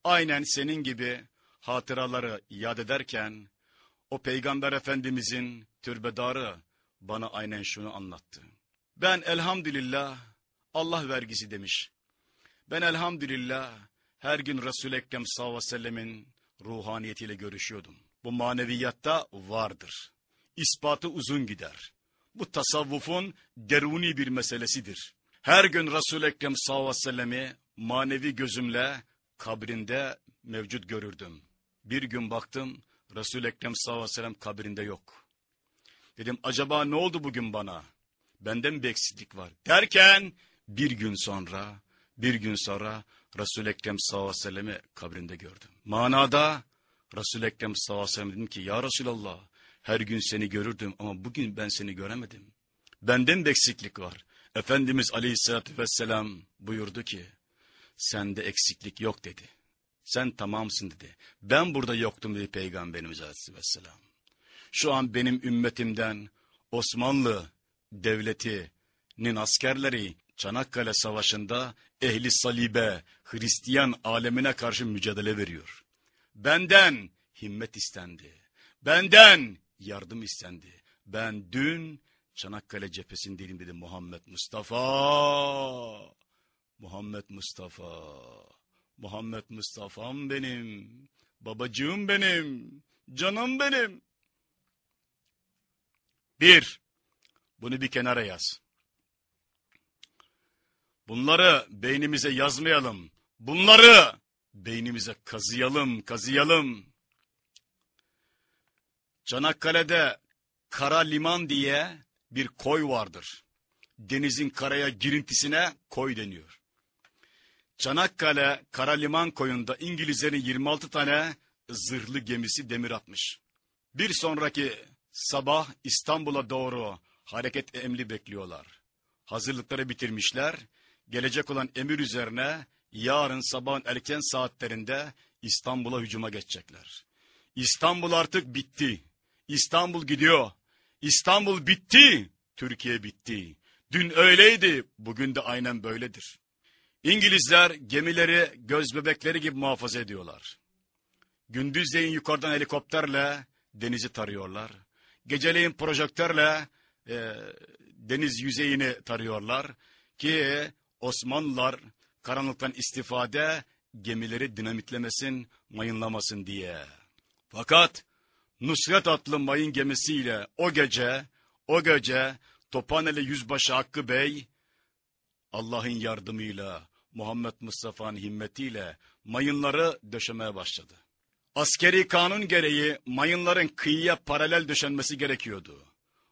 A: Aynen senin gibi hatıraları yad ederken o peygamber efendimizin türbedarı bana aynen şunu anlattı. Ben elhamdülillah Allah vergisi demiş. Ben elhamdülillah her gün Resul-i Ekrem sallallahu aleyhi ve sellemin ruhaniyetiyle görüşüyordum. Bu maneviyatta vardır ispatı uzun gider. Bu tasavvufun deruni bir meselesidir. Her gün Resul Ekrem sallallahu aleyhi ve sellemi manevi gözümle kabrinde mevcut görürdüm. Bir gün baktım Resul Ekrem sallallahu aleyhi ve sellem kabrinde yok. Dedim acaba ne oldu bugün bana? Bende mi bir eksiklik var? Derken bir gün sonra, bir gün sonra Resul Ekrem sallallahu aleyhi ve sellemi kabrinde gördüm. Manada Resul Ekrem sallallahu aleyhi ve sellem dedim ki ya Resulallah her gün seni görürdüm ama bugün ben seni göremedim. Benden de eksiklik var. Efendimiz aleyhissalatü vesselam buyurdu ki, sende eksiklik yok dedi. Sen tamamsın dedi. Ben burada yoktum dedi Peygamberimiz aleyhissalatü vesselam. Şu an benim ümmetimden Osmanlı devletinin askerleri Çanakkale Savaşı'nda ehli salibe, Hristiyan alemine karşı mücadele veriyor. Benden himmet istendi. Benden yardım istendi. Ben dün Çanakkale cephesindeydim dedi Muhammed Mustafa. Muhammed Mustafa. Muhammed Mustafa'm benim. Babacığım benim. Canım benim. Bir, bunu bir kenara yaz. Bunları beynimize yazmayalım. Bunları beynimize kazıyalım, kazıyalım. Çanakkale'de Kara Liman diye bir koy vardır. Denizin karaya girintisine koy deniyor. Çanakkale Kara Liman koyunda İngilizlerin 26 tane zırhlı gemisi demir atmış. Bir sonraki sabah İstanbul'a doğru hareket emri bekliyorlar. Hazırlıkları bitirmişler. Gelecek olan emir üzerine yarın sabahın erken saatlerinde İstanbul'a hücuma geçecekler. İstanbul artık bitti. İstanbul gidiyor. İstanbul bitti, Türkiye bitti. Dün öyleydi, bugün de aynen böyledir. İngilizler gemileri göz bebekleri gibi muhafaza ediyorlar. Gündüzleyin yukarıdan helikopterle denizi tarıyorlar. Geceleyin projektörle e, deniz yüzeyini tarıyorlar ki Osmanlılar karanlıktan istifade gemileri dinamitlemesin, mayınlamasın diye. Fakat Nusret adlı mayın gemisiyle o gece, o gece Tophaneli Yüzbaşı Hakkı Bey, Allah'ın yardımıyla, Muhammed Mustafa'nın himmetiyle mayınları döşemeye başladı. Askeri kanun gereği mayınların kıyıya paralel döşenmesi gerekiyordu.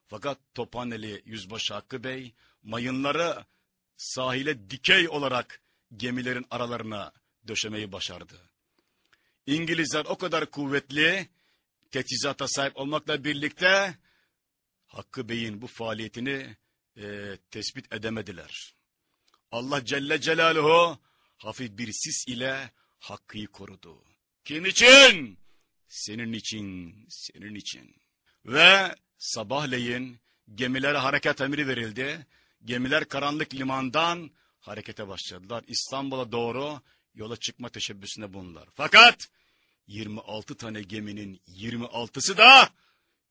A: Fakat Tophaneli Yüzbaşı Hakkı Bey mayınları sahile dikey olarak gemilerin aralarına döşemeyi başardı. İngilizler o kadar kuvvetli teçhizata sahip olmakla birlikte Hakkı Bey'in bu faaliyetini e, tespit edemediler. Allah Celle Celaluhu hafif bir sis ile Hakkı'yı korudu. Kim için? Senin için, senin için. Ve sabahleyin gemilere hareket emri verildi. Gemiler karanlık limandan harekete başladılar. İstanbul'a doğru yola çıkma teşebbüsünde bulundular. Fakat 26 tane geminin 26'sı da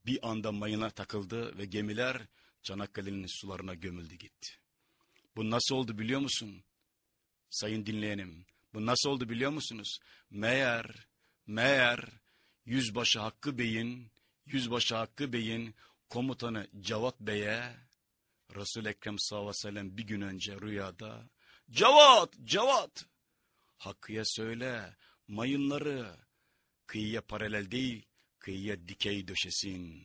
A: bir anda mayına takıldı ve gemiler Çanakkale'nin sularına gömüldü gitti. Bu nasıl oldu biliyor musun? Sayın dinleyenim, bu nasıl oldu biliyor musunuz? Meğer, meğer Yüzbaşı Hakkı Bey'in, Yüzbaşı Hakkı Bey'in komutanı Cevat Bey'e Resul Ekrem sallallahu aleyhi ve sellem bir gün önce rüyada Cevat, Cevat Hakkı'ya söyle mayınları kıyıya paralel değil, kıyıya dikey döşesin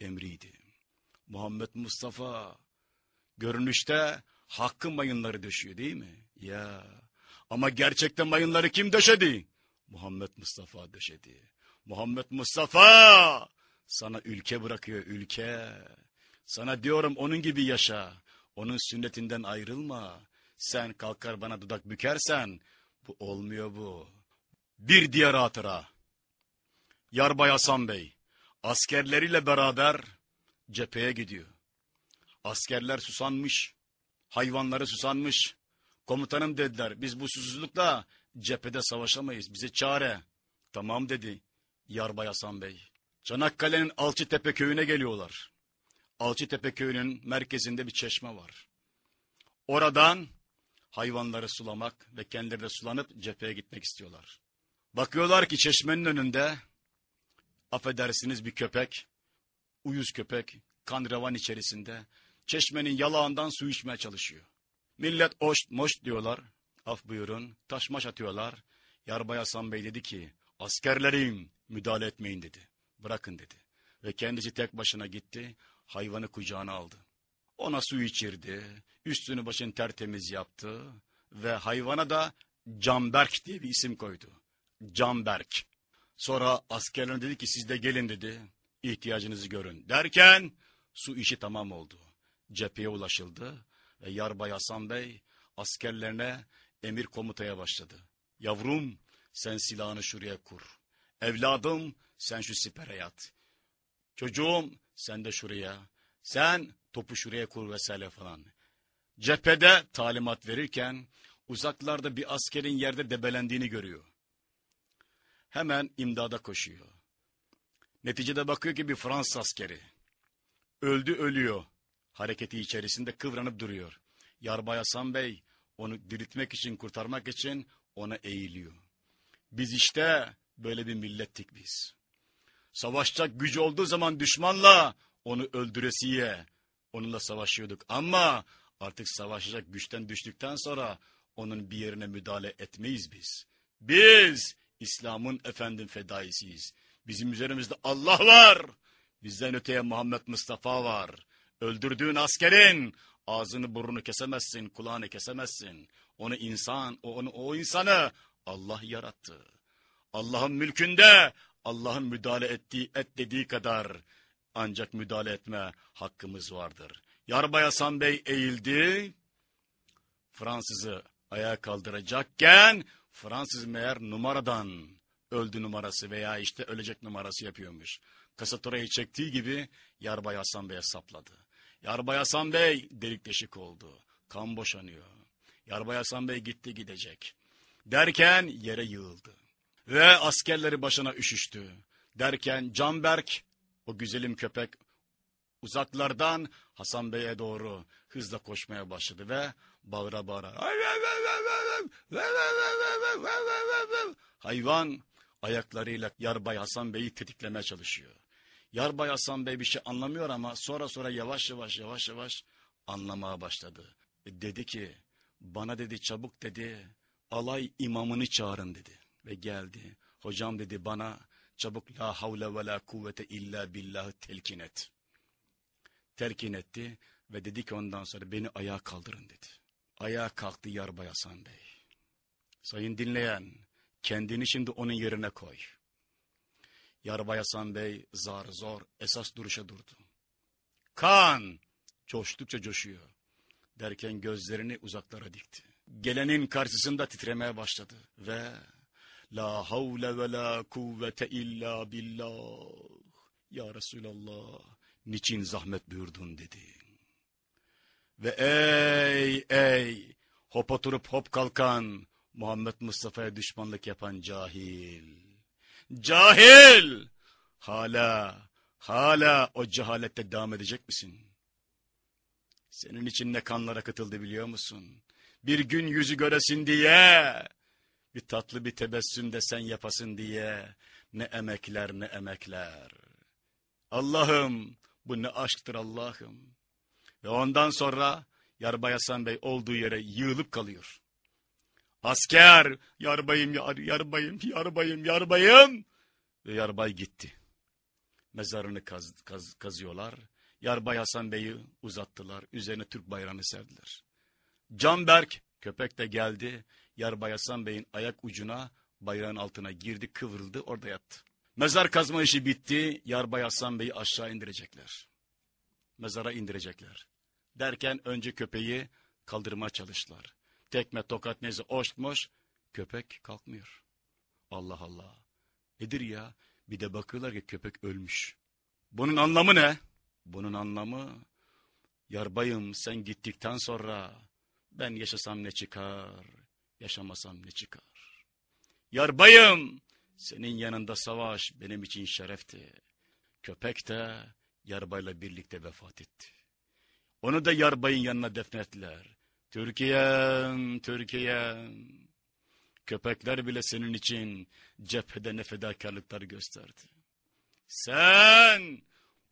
A: emriydi. Muhammed Mustafa görünüşte hakkın mayınları döşüyor değil mi? Ya ama gerçekten mayınları kim döşedi? Muhammed Mustafa döşedi. Muhammed Mustafa sana ülke bırakıyor ülke. Sana diyorum onun gibi yaşa. Onun sünnetinden ayrılma. Sen kalkar bana dudak bükersen bu olmuyor bu. Bir diğer hatıra. Yarbay Hasan Bey askerleriyle beraber cepheye gidiyor. Askerler susanmış, hayvanları susanmış. Komutanım dediler biz bu susuzlukla cephede savaşamayız bize çare. Tamam dedi Yarbay Hasan Bey. Çanakkale'nin Alçıtepe köyüne geliyorlar. Alçıtepe köyünün merkezinde bir çeşme var. Oradan hayvanları sulamak ve kendileri de sulanıp cepheye gitmek istiyorlar. Bakıyorlar ki çeşmenin önünde affedersiniz bir köpek, uyuz köpek, kan revan içerisinde, çeşmenin yalağından su içmeye çalışıyor. Millet oş moş diyorlar, af buyurun, taşmaş atıyorlar. Yarbay Hasan Bey dedi ki, askerlerim müdahale etmeyin dedi, bırakın dedi. Ve kendisi tek başına gitti, hayvanı kucağına aldı. Ona su içirdi, üstünü başını tertemiz yaptı ve hayvana da Canberk diye bir isim koydu. Canberk. Sonra askerlerine dedi ki siz de gelin dedi. İhtiyacınızı görün. Derken su işi tamam oldu. Cepheye ulaşıldı ve Yarbay Hasan Bey askerlerine emir komutaya başladı. Yavrum sen silahını şuraya kur. Evladım sen şu sipere yat. Çocuğum sen de şuraya. Sen topu şuraya kur vesaire falan. Cephede talimat verirken uzaklarda bir askerin yerde debelendiğini görüyor hemen imdada koşuyor. Neticede bakıyor ki bir Fransız askeri. Öldü ölüyor. Hareketi içerisinde kıvranıp duruyor. Yarbay Hasan Bey onu diriltmek için, kurtarmak için ona eğiliyor. Biz işte böyle bir millettik biz. Savaşacak gücü olduğu zaman düşmanla onu öldüresiye onunla savaşıyorduk. Ama artık savaşacak güçten düştükten sonra onun bir yerine müdahale etmeyiz biz. Biz İslam'ın efendim fedaisiyiz. Bizim üzerimizde Allah var. Bizden öteye Muhammed Mustafa var. Öldürdüğün askerin ağzını burnunu kesemezsin, kulağını kesemezsin. Onu insan, onu o insanı Allah yarattı. Allah'ın mülkünde Allah'ın müdahale ettiği et dediği kadar ancak müdahale etme hakkımız vardır. Yarbay Hasan Bey eğildi. Fransız'ı ayağa kaldıracakken Fransız meğer numaradan öldü numarası veya işte ölecek numarası yapıyormuş. Kasatorayı çektiği gibi Yarbay Hasan Bey'e sapladı. Yarbay Hasan Bey delik deşik oldu. Kan boşanıyor. Yarbay Hasan Bey gitti gidecek. Derken yere yığıldı. Ve askerleri başına üşüştü. Derken Canberk o güzelim köpek uzaklardan Hasan Bey'e doğru hızla koşmaya başladı ve bağıra bağıra. Hayvan ayaklarıyla Yarbay Hasan Bey'i tetiklemeye çalışıyor. Yarbay Hasan Bey bir şey anlamıyor ama sonra sonra yavaş yavaş yavaş yavaş anlamaya başladı. E dedi ki bana dedi çabuk dedi alay imamını çağırın dedi ve geldi. Hocam dedi bana çabuk la havle ve la kuvvete illa billahı telkin et telkin etti ve dedi ki ondan sonra beni ayağa kaldırın dedi. Ayağa kalktı Yarbay Hasan Bey. Sayın dinleyen kendini şimdi onun yerine koy. Yarbay Hasan Bey zar zor esas duruşa durdu. Kan coştukça coşuyor derken gözlerini uzaklara dikti. Gelenin karşısında titremeye başladı ve la havle ve la kuvvete illa billah ya Resulallah niçin zahmet buyurdun dedi. Ve ey ey hop oturup hop kalkan Muhammed Mustafa'ya düşmanlık yapan cahil. Cahil! Hala, hala o cehalette devam edecek misin? Senin için ne kanlar akıtıldı biliyor musun? Bir gün yüzü göresin diye, bir tatlı bir tebessüm de sen yapasın diye, ne emekler ne emekler. Allah'ım bu ne aşktır Allah'ım. Ve ondan sonra Yarbay Hasan Bey olduğu yere yığılıp kalıyor. Asker, yarbayım, yar, yarbayım, yarbayım, yarbayım. Ve yarbay gitti. Mezarını kaz, kaz, kazıyorlar. Yarbay Hasan Bey'i uzattılar. Üzerine Türk bayrağını serdiler. Canberk, köpek de geldi. Yarbay Hasan Bey'in ayak ucuna, bayrağın altına girdi, kıvrıldı, orada yattı. Mezar kazma işi bitti. Yarbay Hasan Bey'i aşağı indirecekler. Mezara indirecekler. Derken önce köpeği kaldırmaya çalıştılar. Tekme tokat neyse oştmoş. Köpek kalkmıyor. Allah Allah. Nedir ya? Bir de bakıyorlar ki köpek ölmüş. Bunun anlamı ne? Bunun anlamı yarbayım sen gittikten sonra ben yaşasam ne çıkar, yaşamasam ne çıkar. Yarbayım senin yanında savaş benim için şerefti. Köpek de yarbayla birlikte vefat etti. Onu da yarbayın yanına defnettiler. Türkiye'm, Türkiye'm. Köpekler bile senin için cephede ne fedakarlıklar gösterdi. Sen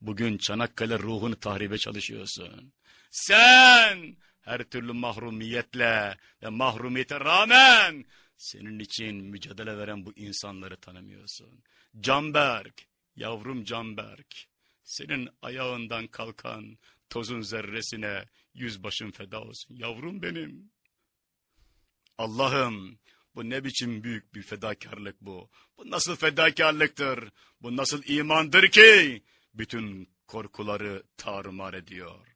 A: bugün Çanakkale ruhunu tahribe çalışıyorsun. Sen her türlü mahrumiyetle ve mahrumiyete rağmen senin için mücadele veren bu insanları tanımıyorsun. Canberk, yavrum Canberk, senin ayağından kalkan tozun zerresine yüzbaşın feda olsun. Yavrum benim. Allah'ım bu ne biçim büyük bir fedakarlık bu. Bu nasıl fedakarlıktır? Bu nasıl imandır ki? Bütün korkuları tarumar ediyor.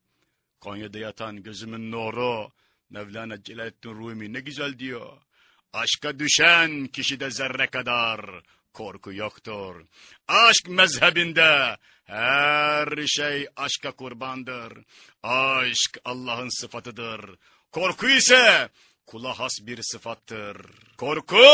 A: Konya'da yatan gözümün nuru Mevlana Celaleddin Rumi ne güzel diyor. Aşka düşen kişide zerre kadar korku yoktur. Aşk mezhebinde her şey aşka kurbandır. Aşk Allah'ın sıfatıdır. Korku ise kula has bir sıfattır. Korku,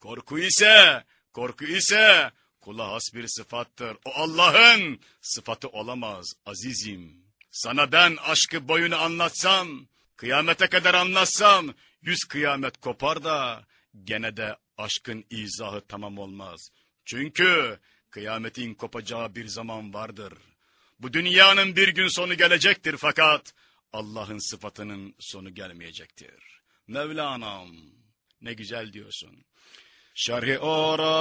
A: korku ise, korku ise kula has bir sıfattır. O Allah'ın sıfatı olamaz azizim. Sana ben aşkı boyunu anlatsam, kıyamete kadar anlatsam, Yüz kıyamet kopar da gene de aşkın izahı tamam olmaz. Çünkü kıyametin kopacağı bir zaman vardır. Bu dünyanın bir gün sonu gelecektir fakat Allah'ın sıfatının sonu gelmeyecektir. Mevlana'm ne güzel diyorsun. Şerhi ora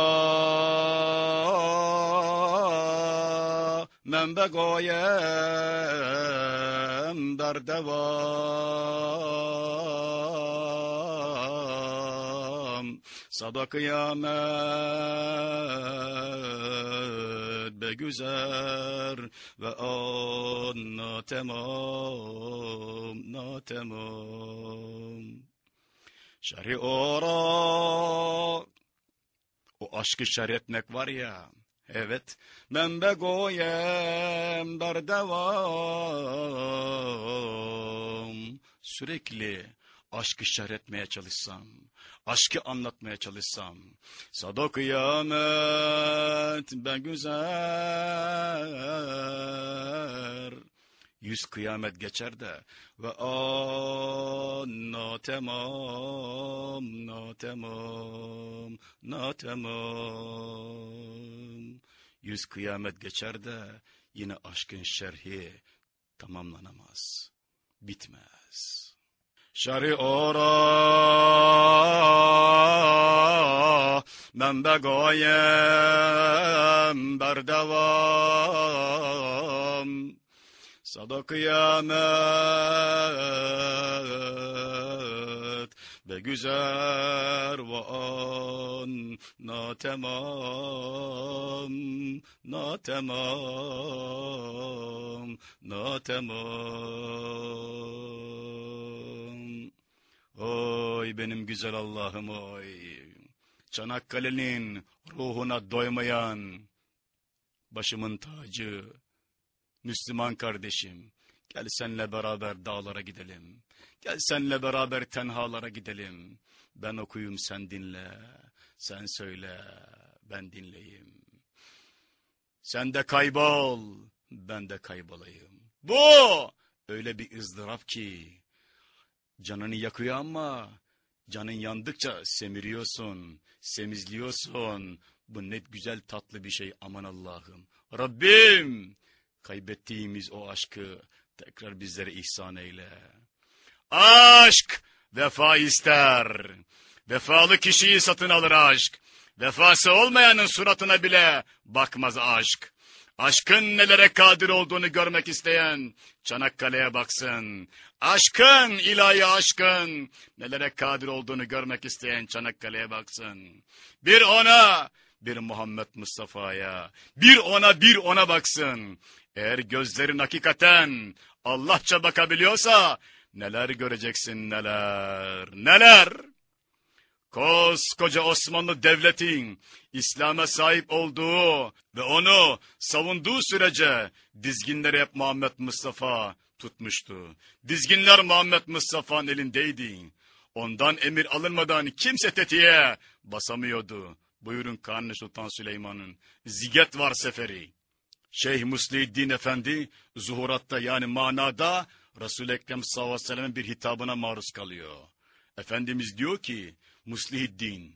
A: من بگویم در دوام صدا قیامت بگذر و آن ناتمام ناتمام Şer'i ora. O aşkı şer etmek var ya. Evet. Ben begoyem dar devam. Sürekli aşkı şerretmeye çalışsam, aşkı anlatmaya çalışsam. Sada kıyamet ben güzel. Yüz kıyamet geçer de ve anna tamam, na tamam, na tamam yüz kıyamet geçer de yine aşkın şerhi tamamlanamaz, bitmez. Şari ora ben begoyem berdevam sada be güzel ve an na temam na temam na temam Oy benim güzel Allah'ım oy Çanakkale'nin ruhuna doymayan başımın tacı Müslüman kardeşim Gel senle beraber dağlara gidelim. Gel senle beraber tenhalara gidelim. Ben okuyum sen dinle. Sen söyle ben dinleyeyim. Sen de kaybol. Ben de kaybolayım. Bu öyle bir ızdırap ki canını yakıyor ama canın yandıkça semiriyorsun, semizliyorsun. Bu ne güzel tatlı bir şey aman Allah'ım. Rabbim kaybettiğimiz o aşkı Tekrar bizlere ihsan eyle. Aşk vefa ister. Vefalı kişiyi satın alır aşk. Vefası olmayanın suratına bile bakmaz aşk. Aşkın nelere kadir olduğunu görmek isteyen Çanakkale'ye baksın. Aşkın, ilahi aşkın nelere kadir olduğunu görmek isteyen Çanakkale'ye baksın. Bir ona, bir Muhammed Mustafa'ya, bir ona bir ona baksın. Eğer gözlerin hakikaten Allahça bakabiliyorsa neler göreceksin neler, neler. Koskoca Osmanlı Devleti'nin İslam'a sahip olduğu ve onu savunduğu sürece dizginleri hep Muhammed Mustafa tutmuştu. Dizginler Muhammed Mustafa'nın elindeydi. Ondan emir alınmadan kimse tetiğe basamıyordu. Buyurun Kanuni Sultan Süleyman'ın ziget var seferi. Şeyh Musliddin Efendi zuhuratta yani manada Resul-i Ekrem sallallahu aleyhi ve sellem'in bir hitabına maruz kalıyor. Efendimiz diyor ki Musliddin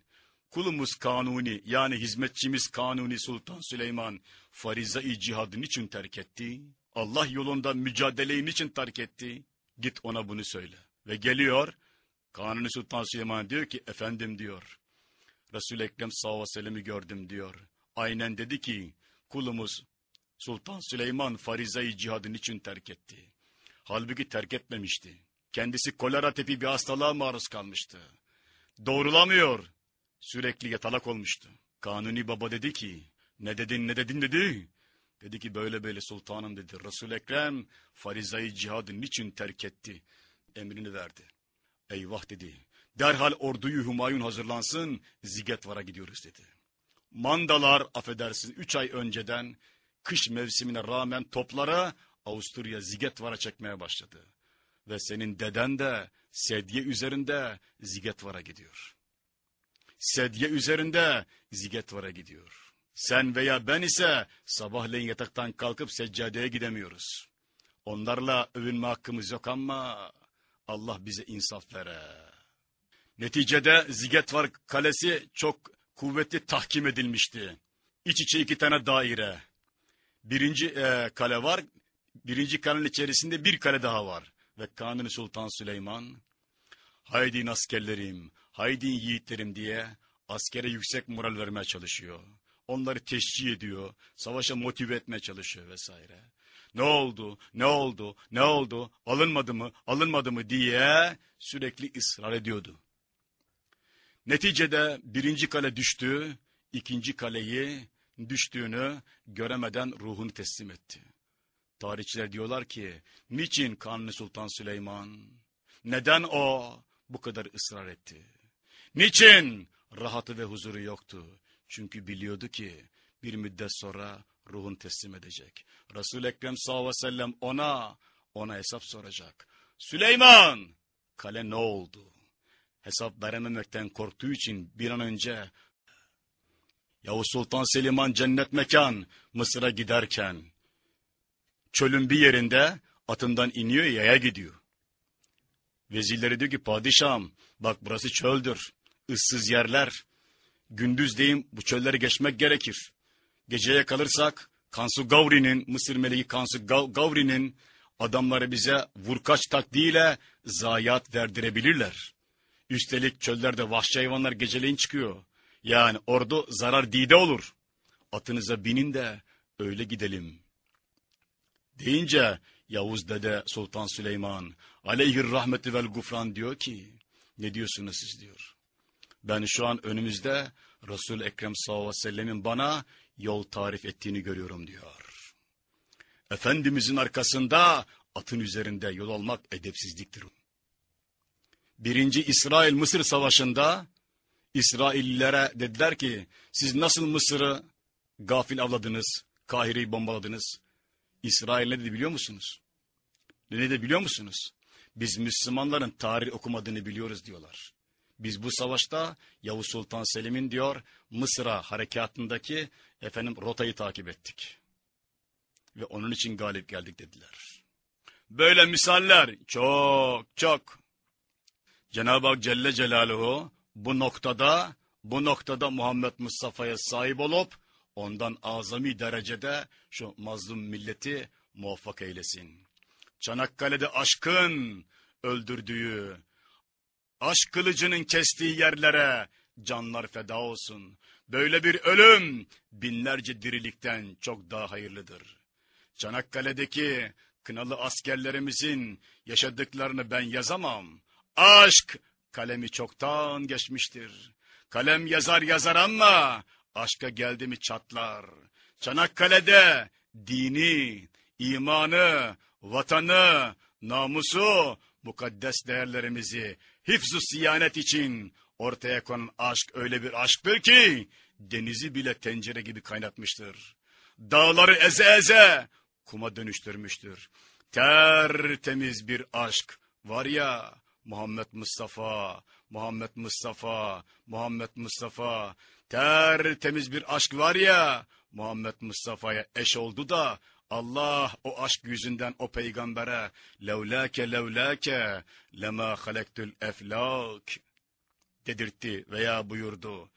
A: kulumuz kanuni yani hizmetçimiz kanuni Sultan Süleyman fariza-i cihadın için terk etti. Allah yolunda mücadeleyi için terk etti? Git ona bunu söyle. Ve geliyor Kanuni Sultan Süleyman diyor ki efendim diyor. Resul-i Ekrem sallallahu aleyhi ve sellem'i gördüm diyor. Aynen dedi ki kulumuz Sultan Süleyman farizayı cihadın için terk etti. Halbuki terk etmemişti. Kendisi kolera tepi bir hastalığa maruz kalmıştı. Doğrulamıyor. Sürekli yatalak olmuştu. Kanuni Baba dedi ki, ne dedin ne dedin dedi. Dedi ki böyle böyle sultanım dedi. Resul Ekrem farizayı cihadı niçin terk etti? Emrini verdi. Eyvah dedi. Derhal orduyu Humayun hazırlansın, Zigetvar'a gidiyoruz dedi. Mandalar affedersin üç ay önceden kış mevsimine rağmen toplara Avusturya zigetvara çekmeye başladı. Ve senin deden de sedye üzerinde zigetvara gidiyor. Sedye üzerinde zigetvara gidiyor. Sen veya ben ise sabahleyin yataktan kalkıp seccadeye gidemiyoruz. Onlarla övünme hakkımız yok ama Allah bize insaf vere. Neticede Zigetvar kalesi çok kuvvetli tahkim edilmişti. İç içe iki tane daire birinci e, kale var. Birinci kalenin içerisinde bir kale daha var. Ve Kanuni Sultan Süleyman, haydi askerlerim, haydi yiğitlerim diye askere yüksek moral vermeye çalışıyor. Onları teşcih ediyor, savaşa motive etmeye çalışıyor vesaire. Ne oldu, ne oldu, ne oldu, alınmadı mı, alınmadı mı diye sürekli ısrar ediyordu. Neticede birinci kale düştü, ikinci kaleyi düştüğünü göremeden ruhunu teslim etti. Tarihçiler diyorlar ki, niçin Kanuni Sultan Süleyman, neden o bu kadar ısrar etti? Niçin rahatı ve huzuru yoktu? Çünkü biliyordu ki bir müddet sonra ruhun teslim edecek. Resul-i Ekrem sallallahu aleyhi ve sellem ona, ona hesap soracak. Süleyman, kale ne oldu? Hesap verememekten korktuğu için bir an önce Yavuz Sultan Selim'an cennet mekan Mısır'a giderken çölün bir yerinde atından iniyor yaya gidiyor. Vezirleri diyor ki padişahım bak burası çöldür, ıssız yerler. Gündüz deyim bu çölleri geçmek gerekir. Geceye kalırsak Kansu Gavri'nin, Mısır Meleği Kansu Gavri'nin adamları bize vurkaç taktiğiyle zayiat verdirebilirler. Üstelik çöllerde vahşi hayvanlar geceleyin çıkıyor. Yani ordu zarar dide olur. Atınıza binin de öyle gidelim. Deyince Yavuz dede Sultan Süleyman aleyhir rahmeti vel gufran diyor ki ne diyorsunuz siz diyor. Ben şu an önümüzde Resul Ekrem sallallahu aleyhi ve sellemin bana yol tarif ettiğini görüyorum diyor. Efendimizin arkasında atın üzerinde yol almak edepsizliktir. Birinci İsrail-Mısır savaşında İsraillilere dediler ki siz nasıl Mısır'ı gafil avladınız, Kahire'yi bombaladınız. İsrail ne dedi biliyor musunuz? Ne dedi biliyor musunuz? Biz Müslümanların tarih okumadığını biliyoruz diyorlar. Biz bu savaşta Yavuz Sultan Selim'in diyor Mısır'a harekatındaki efendim rotayı takip ettik. Ve onun için galip geldik dediler. Böyle misaller çok çok. Cenab-ı Hak Celle Celaluhu bu noktada, bu noktada Muhammed Mustafa'ya sahip olup, ondan azami derecede şu mazlum milleti muvaffak eylesin. Çanakkale'de aşkın öldürdüğü, aşk kılıcının kestiği yerlere canlar feda olsun. Böyle bir ölüm binlerce dirilikten çok daha hayırlıdır. Çanakkale'deki kınalı askerlerimizin yaşadıklarını ben yazamam. Aşk kalemi çoktan geçmiştir. Kalem yazar yazar ama aşka geldi mi çatlar. Çanakkale'de dini, imanı, vatanı, namusu, mukaddes değerlerimizi hifzu siyanet için ortaya konan aşk öyle bir aşktır ki denizi bile tencere gibi kaynatmıştır. Dağları eze eze kuma dönüştürmüştür. Tertemiz bir aşk var ya Muhammed Mustafa, Muhammed Mustafa, Muhammed Mustafa. Tertemiz bir aşk var ya, Muhammed Mustafa'ya eş oldu da Allah o aşk yüzünden o peygambere levlake levlake lema halektul eflak dedirtti veya buyurdu.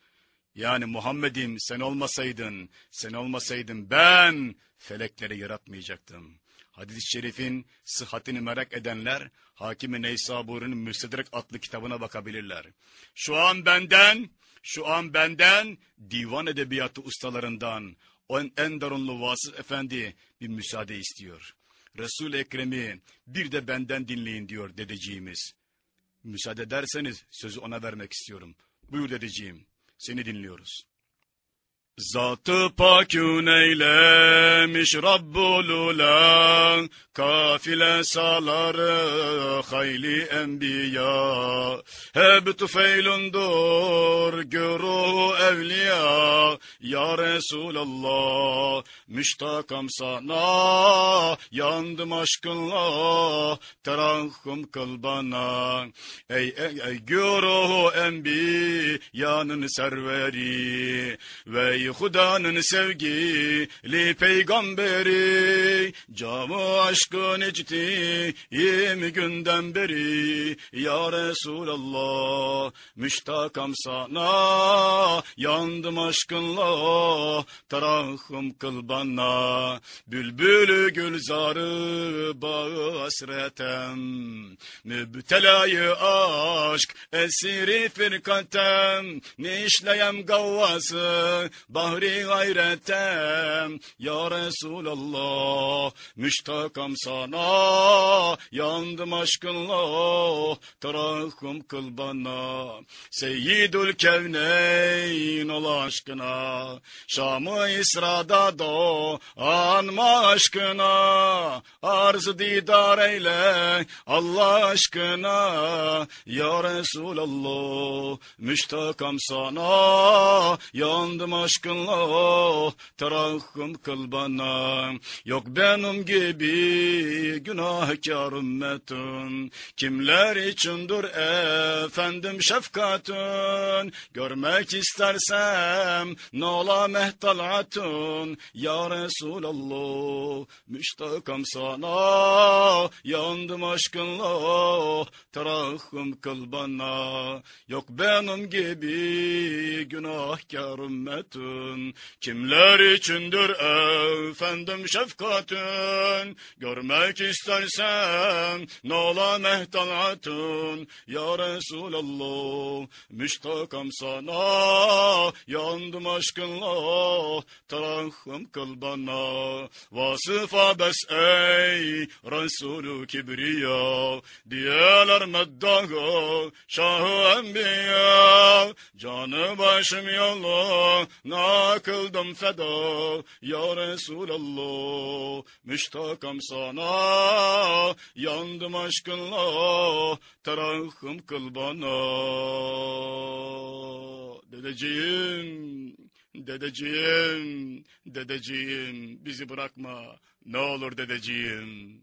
A: Yani Muhammed'im sen olmasaydın, sen olmasaydın ben felekleri yaratmayacaktım. Hadis-i şerifin sıhhatini merak edenler Hakimi Neysabur'un Müstedrek adlı kitabına bakabilirler. Şu an benden, şu an benden divan edebiyatı ustalarından Enderunlu Vasıf Efendi bir müsaade istiyor. Resul Ekrem'i bir de benden dinleyin diyor dedeciğimiz. Müsaade ederseniz sözü ona vermek istiyorum. Buyur dedeciğim, seni dinliyoruz.'' Zatı pakün eylemiş Rabbul Ula, kafile saları hayli enbiya. Hep tufeylundur görü evliya, ya Resulallah, müştakam sana, yandım aşkınla, terahhum kıl bana. Ey, ey, ey görü enbiyanın serveri ve Ey Hudanın sevgili peygamberi Camı aşkın içti yirmi günden beri Ya Resulallah müştakam sana Yandım aşkınla tarahım kıl bana Bülbülü gülzarı bağı hasretem Mübtelayı aşk esiri firkatem Ne işleyem gavvası bahri gayretem ya Resulallah müştakam sana yandım aşkınla tarahım kıl bana Seyyidül Kevneyn ol aşkına Şam'ı İsra'da do anma aşkına arz didar eyle Allah aşkına ya Resulallah müştakam sana yandım aşkına aşkınla terahhum kıl bana. Yok benim gibi günahkar ümmetin. Kimler içindir efendim şefkatın. Görmek istersem nola mehtalatın. Ya Resulallah müştakam sana. Yandım aşkınla terahhum kıl bana. Yok benim gibi günahkar ümmetin şefkatın Kimler içindir efendim şefkatın Görmek istersen nola mehtalatın Ya Resulallah müştakam sana Yandım aşkınla tarahım kıl bana Vasıfa bes ey Resulü Kibriya Diyeler meddahı Şahı Enbiya Canı başım yola kıldım feda ya Resulallah müştakam sana yandım aşkınla terahım kıl bana dedeciğim dedeciğim dedeciğim bizi bırakma ne olur dedeciğim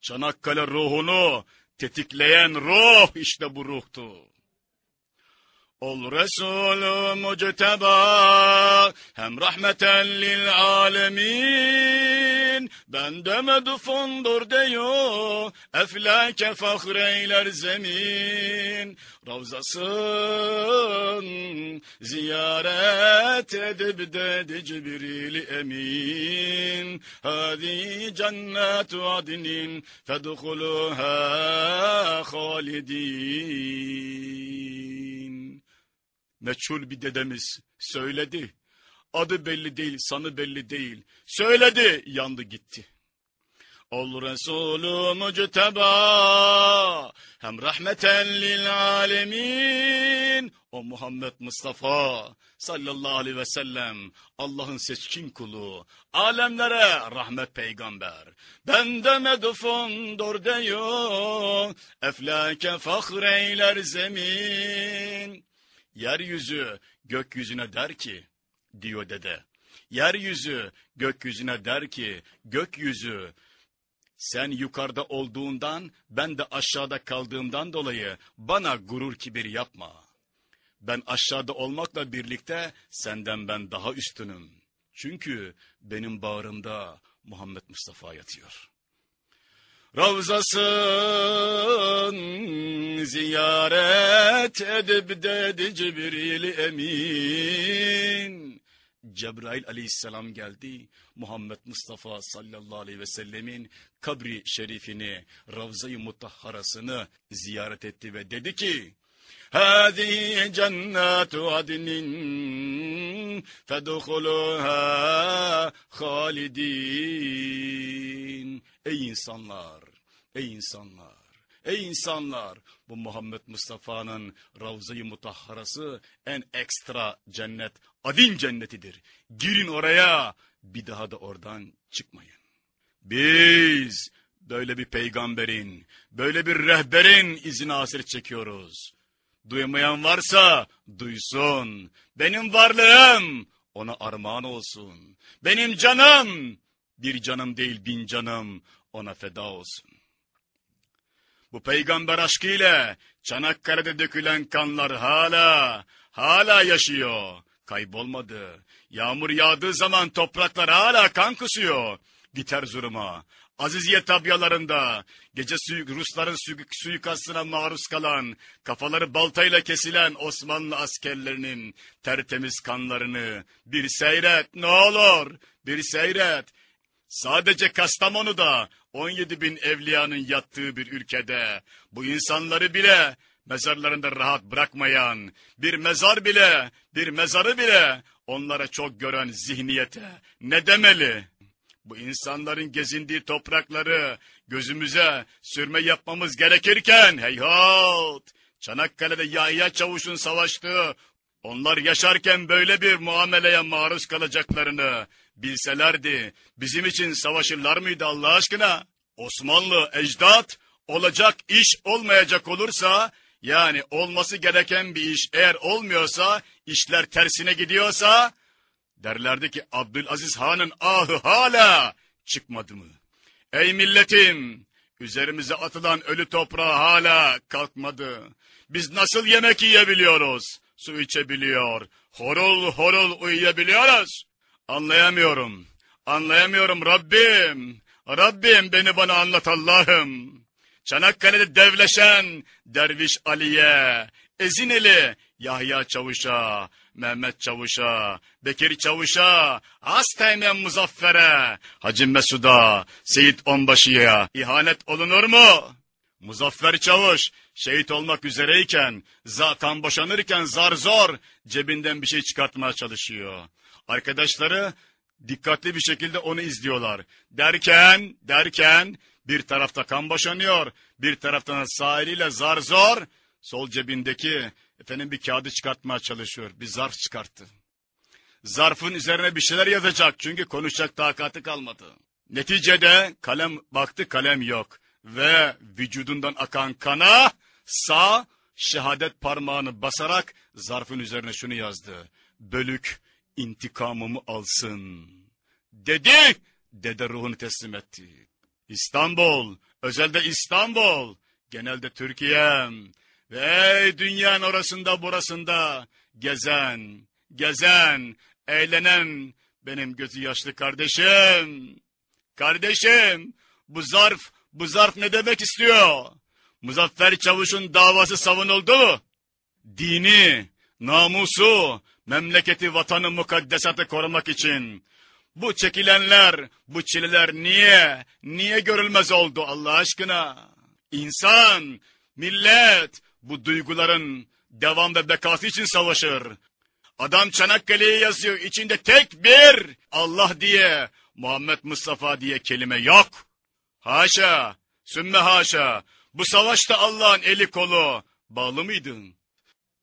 A: Çanakkale ruhunu tetikleyen ruh işte bu ruhtu. Ol Resulü mucteba hem rahmeten lil alemin. Bende medfundur diyor eflake fahreyler zemin. Ravzasın ziyaret edip dedi Cibril emin. Hadi cennetu adnin fedhuluha halidin meçhul bir dedemiz söyledi. Adı belli değil, sanı belli değil. Söyledi, yandı gitti. Ol Resulü mücteba hem rahmeten lil alemin. O Muhammed Mustafa sallallahu aleyhi ve sellem Allah'ın seçkin kulu. Alemlere rahmet peygamber. Ben de medfundur diyor. Eflake fakhreyler zemin yeryüzü gökyüzüne der ki, diyor dede. Yeryüzü gökyüzüne der ki, gökyüzü sen yukarıda olduğundan, ben de aşağıda kaldığımdan dolayı bana gurur kibir yapma. Ben aşağıda olmakla birlikte senden ben daha üstünüm. Çünkü benim bağrımda Muhammed Mustafa yatıyor.'' Ravzasın ziyaret edip dedi Cibril Emin. Cebrail aleyhisselam geldi. Muhammed Mustafa sallallahu aleyhi ve sellemin kabri şerifini, Ravza-i Mutahharasını ziyaret etti ve dedi ki, هذه جنات عدن فدخلوها halidin. Ey insanlar, ey insanlar, ey insanlar. Bu Muhammed Mustafa'nın Ravza-i Mutahharası en ekstra cennet, adin cennetidir. Girin oraya, bir daha da oradan çıkmayın. Biz böyle bir peygamberin, böyle bir rehberin izini asir çekiyoruz. Duymayan varsa duysun. Benim varlığım ona armağan olsun. Benim canım bir canım değil bin canım ona feda olsun. Bu peygamber aşkıyla Çanakkale'de dökülen kanlar hala, hala yaşıyor. Kaybolmadı. Yağmur yağdığı zaman topraklar hala kan kusuyor. Git Erzurum'a. Aziziye tabyalarında gece suyu, Rusların suyu, suikastına maruz kalan, kafaları baltayla kesilen Osmanlı askerlerinin tertemiz kanlarını bir seyret ne olur bir seyret. Sadece Kastamonu'da 17 bin evliyanın yattığı bir ülkede bu insanları bile mezarlarında rahat bırakmayan, bir mezar bile, bir mezarı bile onlara çok gören zihniyete ne demeli?'' bu insanların gezindiği toprakları gözümüze sürme yapmamız gerekirken heyhat Çanakkale'de Yahya Çavuş'un savaştığı onlar yaşarken böyle bir muameleye maruz kalacaklarını bilselerdi bizim için savaşırlar mıydı Allah aşkına? Osmanlı ecdat olacak iş olmayacak olursa yani olması gereken bir iş eğer olmuyorsa işler tersine gidiyorsa Derlerdi ki Abdülaziz Han'ın ahı hala çıkmadı mı? Ey milletim! Üzerimize atılan ölü toprağı hala kalkmadı. Biz nasıl yemek yiyebiliyoruz? Su içebiliyor. Horul horul uyuyabiliyoruz. Anlayamıyorum. Anlayamıyorum Rabbim. Rabbim beni bana anlat Allah'ım. Çanakkale'de devleşen Derviş Ali'ye, Ezineli Yahya Çavuş'a, Mehmet Çavuş'a, Bekir Çavuş'a, Asteğmen Muzaffer'e, Hacı Mesud'a, Seyit Onbaşı'ya ihanet olunur mu? Muzaffer Çavuş şehit olmak üzereyken, zaten boşanırken zar zor cebinden bir şey çıkartmaya çalışıyor. Arkadaşları dikkatli bir şekilde onu izliyorlar. Derken, derken bir tarafta kan boşanıyor, bir taraftan sahiliyle zar zor sol cebindeki Efendim bir kağıdı çıkartmaya çalışıyor. Bir zarf çıkarttı. Zarfın üzerine bir şeyler yazacak çünkü konuşacak takatı kalmadı. Neticede kalem baktı kalem yok ve vücudundan akan kana sağ şehadet parmağını basarak zarfın üzerine şunu yazdı. Bölük intikamımı alsın. Dedi, dede ruhunu teslim etti. İstanbul, özelde İstanbul, genelde Türkiye, ve dünyanın orasında burasında gezen, gezen, eğlenen benim gözü yaşlı kardeşim. Kardeşim bu zarf, bu zarf ne demek istiyor? Muzaffer Çavuş'un davası savunuldu mu? Dini, namusu, memleketi, vatanı, mukaddesatı korumak için bu çekilenler, bu çileler niye, niye görülmez oldu Allah aşkına? İnsan, millet, bu duyguların devam ve bekası için savaşır. Adam Çanakkale'yi yazıyor. içinde tek bir Allah diye, Muhammed Mustafa diye kelime yok. Haşa, sümme haşa. Bu savaşta Allah'ın eli kolu bağlı mıydın?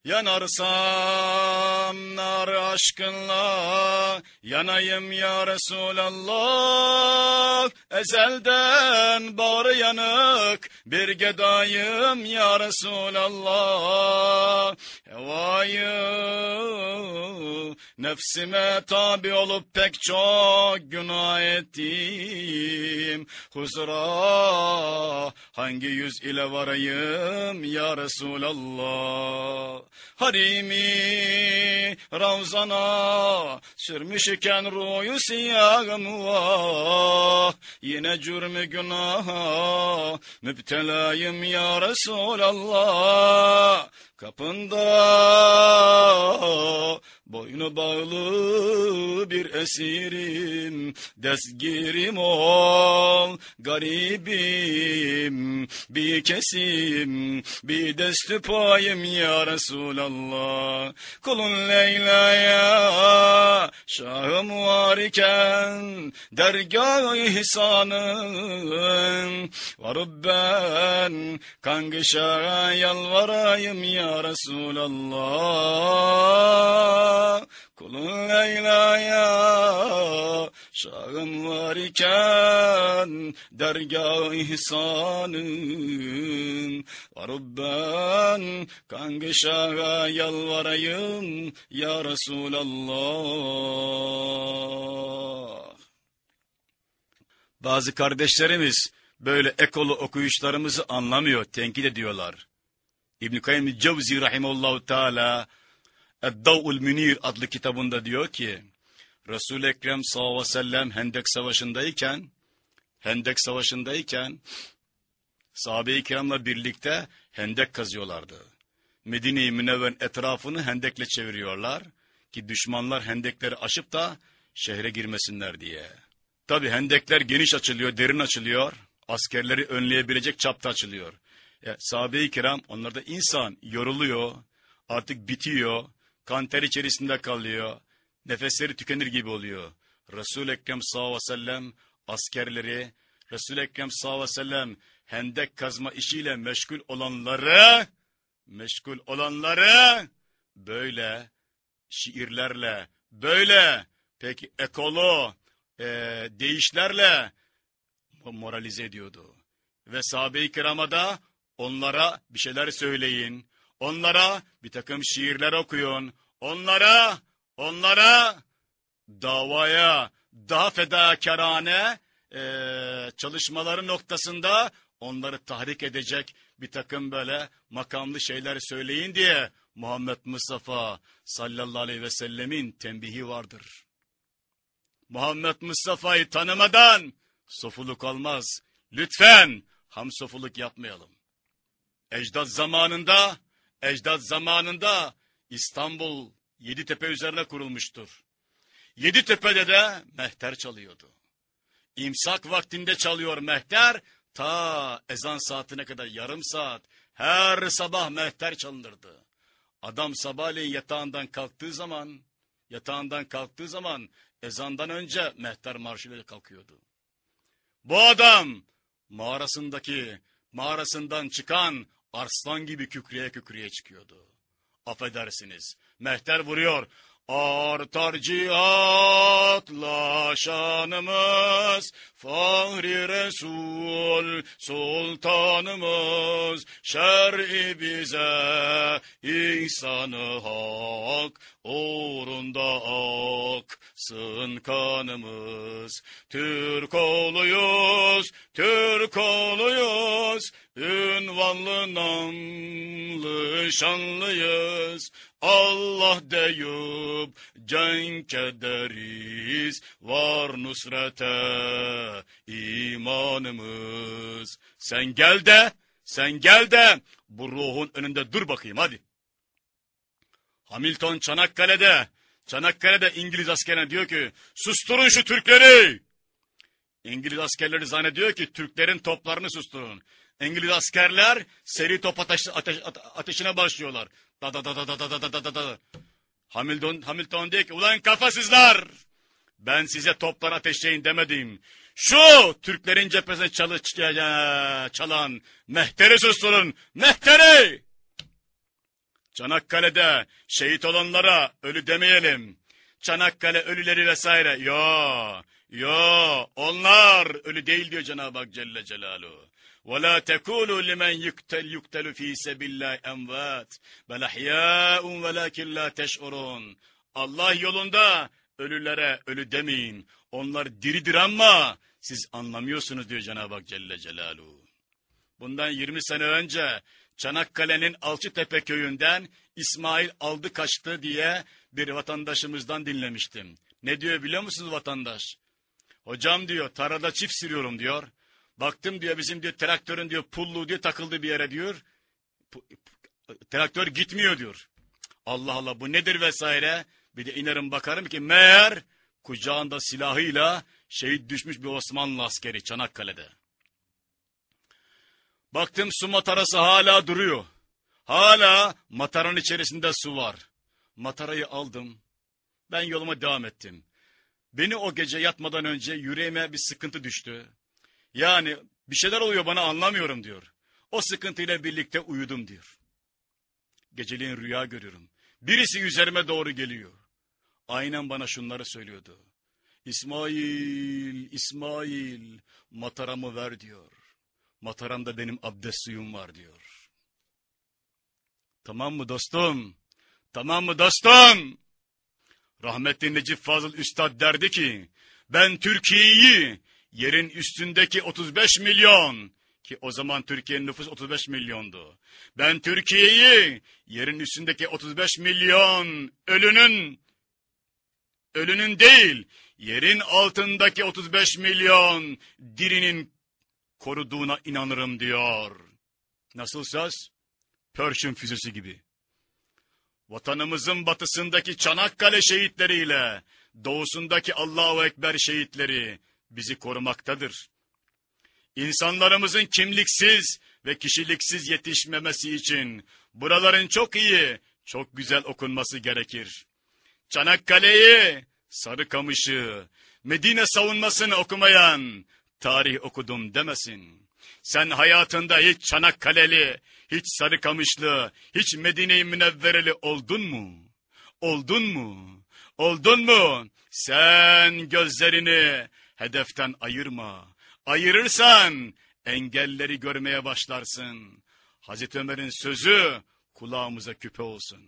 A: Yanarsam nar aşkınla yanayım ya Resulallah Ezelden bağrı yanık bir gedayım ya Resulallah Hevayı nefsime tabi olup pek çok günah ettim Huzura hangi yüz ile varayım ya Resulallah harimi ravzana sürmüş iken ruyu siyahım vah yine cürmü günaha müptelayım ya Resulallah Kapında boynu bağlı bir esirim, desgirim ol, garibim, bir kesim, bir destupayım payım ya Resulallah. Kulun Leyla'ya şahım var iken, dergah-ı ihsanın, varıp ben kangışa yalvarayım ya ya Resulallah Kulun Leyla'ya şahım var iken dergah ihsanım Varıp ben kangışağa yalvarayım ya Resulallah Bazı kardeşlerimiz böyle ekolu okuyuşlarımızı anlamıyor, tenkit ediyorlar. İbn-i Kayyum Cevzi Rahimallahu Teala Eddav'ul Münir adlı kitabında diyor ki Resul-i Ekrem sallallahu aleyhi ve sellem Hendek Savaşı'ndayken Hendek Savaşı'ndayken sahabe-i kiramla birlikte hendek kazıyorlardı. Medine-i Münevven etrafını hendekle çeviriyorlar ki düşmanlar hendekleri aşıp da şehre girmesinler diye. Tabi hendekler geniş açılıyor, derin açılıyor. Askerleri önleyebilecek çapta açılıyor. Ya, e, sahabe-i kiram onlarda insan yoruluyor, artık bitiyor, kanter içerisinde kalıyor, nefesleri tükenir gibi oluyor. Resul-i Ekrem sallallahu aleyhi ve sellem askerleri, Resul-i Ekrem sallallahu aleyhi ve sellem hendek kazma işiyle meşgul olanları, meşgul olanları böyle şiirlerle, böyle peki ekolo, e, değişlerle moralize ediyordu. Ve sahabe-i kirama da Onlara bir şeyler söyleyin. Onlara bir takım şiirler okuyun. Onlara, onlara davaya daha fedakarane e, çalışmaları noktasında onları tahrik edecek bir takım böyle makamlı şeyler söyleyin diye Muhammed Mustafa sallallahu aleyhi ve sellemin tembihi vardır. Muhammed Mustafa'yı tanımadan sofuluk olmaz. Lütfen ham sofuluk yapmayalım. Ecdat zamanında, ecdat zamanında İstanbul Yedi Tepe üzerine kurulmuştur. Yedi Tepe'de de mehter çalıyordu. İmsak vaktinde çalıyor mehter, ta ezan saatine kadar yarım saat her sabah mehter çalınırdı. Adam sabahleyin yatağından kalktığı zaman, yatağından kalktığı zaman ezandan önce mehter marşıyla kalkıyordu. Bu adam mağarasındaki mağarasından çıkan Arslan gibi kükreye kükreye çıkıyordu. Affedersiniz. Mehter vuruyor. Artar cihatla şanımız, Fahri Resul Sultanımız, Şer'i bize insanı hak, uğrunda aksın kanımız. Türk oluyoruz, Türk oluyoruz. Ünvanlı namlı şanlıyız. Allah deyip cenk ederiz. Var nusrete imanımız. Sen gel de, sen gel de bu ruhun önünde dur bakayım hadi. Hamilton Çanakkale'de, Çanakkale'de İngiliz askerine diyor ki susturun şu Türkleri. İngiliz askerleri zannediyor ki Türklerin toplarını susturun. İngiliz askerler seri top ateş, ateş, ateşine başlıyorlar. Da da da da da da da da da da. Hamilton, Hamilton diyor ki ulan kafasızlar. Ben size toplar ateşleyin demedim. Şu Türklerin cephesine çalı, çalan mehteri susturun. Mehteri! Çanakkale'de şehit olanlara ölü demeyelim. Çanakkale ölüleri vesaire. Yo, yo onlar ölü değil diyor Cenab-ı Hak Celle Celaluhu. Ve la وَلَا تَكُونُوا لِمَنْ يُقْتَلْ يُقْتَلُ ف۪ي سَبِلَّهِ اَمْوَاتٍ بَلْ ve lakin la teşurun. Allah yolunda ölülere ölü demeyin. Onlar diridir ama siz anlamıyorsunuz diyor Cenab-ı Hak Celle Celalu. Bundan 20 sene önce Çanakkale'nin Alçıtepe köyünden İsmail aldı kaçtı diye bir vatandaşımızdan dinlemiştim. Ne diyor biliyor musunuz vatandaş? Hocam diyor tarada çift sürüyorum diyor. Baktım diyor bizim diyor traktörün diyor pullu diyor takıldı bir yere diyor. Traktör gitmiyor diyor. Allah Allah bu nedir vesaire. Bir de inerim bakarım ki meğer kucağında silahıyla şehit düşmüş bir Osmanlı askeri Çanakkale'de. Baktım su matarası hala duruyor. Hala mataranın içerisinde su var. Matarayı aldım. Ben yoluma devam ettim. Beni o gece yatmadan önce yüreğime bir sıkıntı düştü. Yani bir şeyler oluyor bana anlamıyorum diyor. O sıkıntıyla birlikte uyudum diyor. Geceliğin rüya görüyorum. Birisi üzerime doğru geliyor. Aynen bana şunları söylüyordu. İsmail, İsmail mataramı ver diyor. Mataramda benim abdest suyum var diyor. Tamam mı dostum? Tamam mı dostum? Rahmetli Necip Fazıl Üstad derdi ki, ben Türkiye'yi yerin üstündeki 35 milyon ki o zaman Türkiye'nin nüfusu 35 milyondu. Ben Türkiye'yi yerin üstündeki 35 milyon ölünün ölünün değil yerin altındaki 35 milyon dirinin koruduğuna inanırım diyor. Nasıl söz? Pershing füzesi gibi. Vatanımızın batısındaki Çanakkale şehitleriyle doğusundaki Allahu Ekber şehitleri bizi korumaktadır. İnsanlarımızın kimliksiz ve kişiliksiz yetişmemesi için buraların çok iyi, çok güzel okunması gerekir. Çanakkale'yi, Sarıkamış'ı, Medine savunmasını okumayan tarih okudum demesin. Sen hayatında hiç Çanakkale'li, hiç Sarıkamışlı, hiç Medine-i Münevvereli oldun mu? Oldun mu? Oldun mu? Sen gözlerini hedeften ayırma. Ayırırsan engelleri görmeye başlarsın. Hazreti Ömer'in sözü kulağımıza küpe olsun.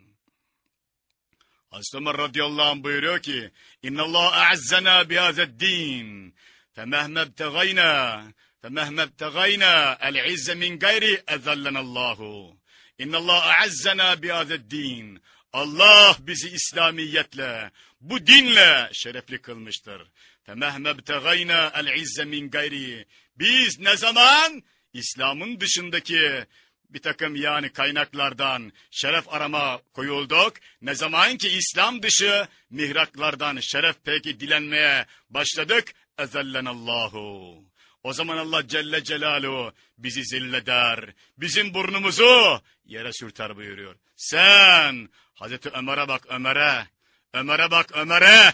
A: Hazreti Ömer radıyallahu anh buyuruyor ki İnna Allah azzena bihazed din femehme btegayna femehme btegayna el izze min gayri ezellenallahu İnna Allah azzena bihazed din Allah bizi İslamiyetle, bu dinle şerefli kılmıştır. فَمَهْمَ بْتَغَيْنَا الْعِزَّ min gayri. Biz ne zaman İslam'ın dışındaki bir takım yani kaynaklardan şeref arama koyulduk. Ne zaman ki İslam dışı mihraklardan şeref peki dilenmeye başladık. Ezellenallahu. O zaman Allah Celle Celaluhu bizi zilleder. Bizim burnumuzu yere sürter buyuruyor. Sen Hazreti Ömer'e bak Ömer'e. Ömer'e bak Ömer'e.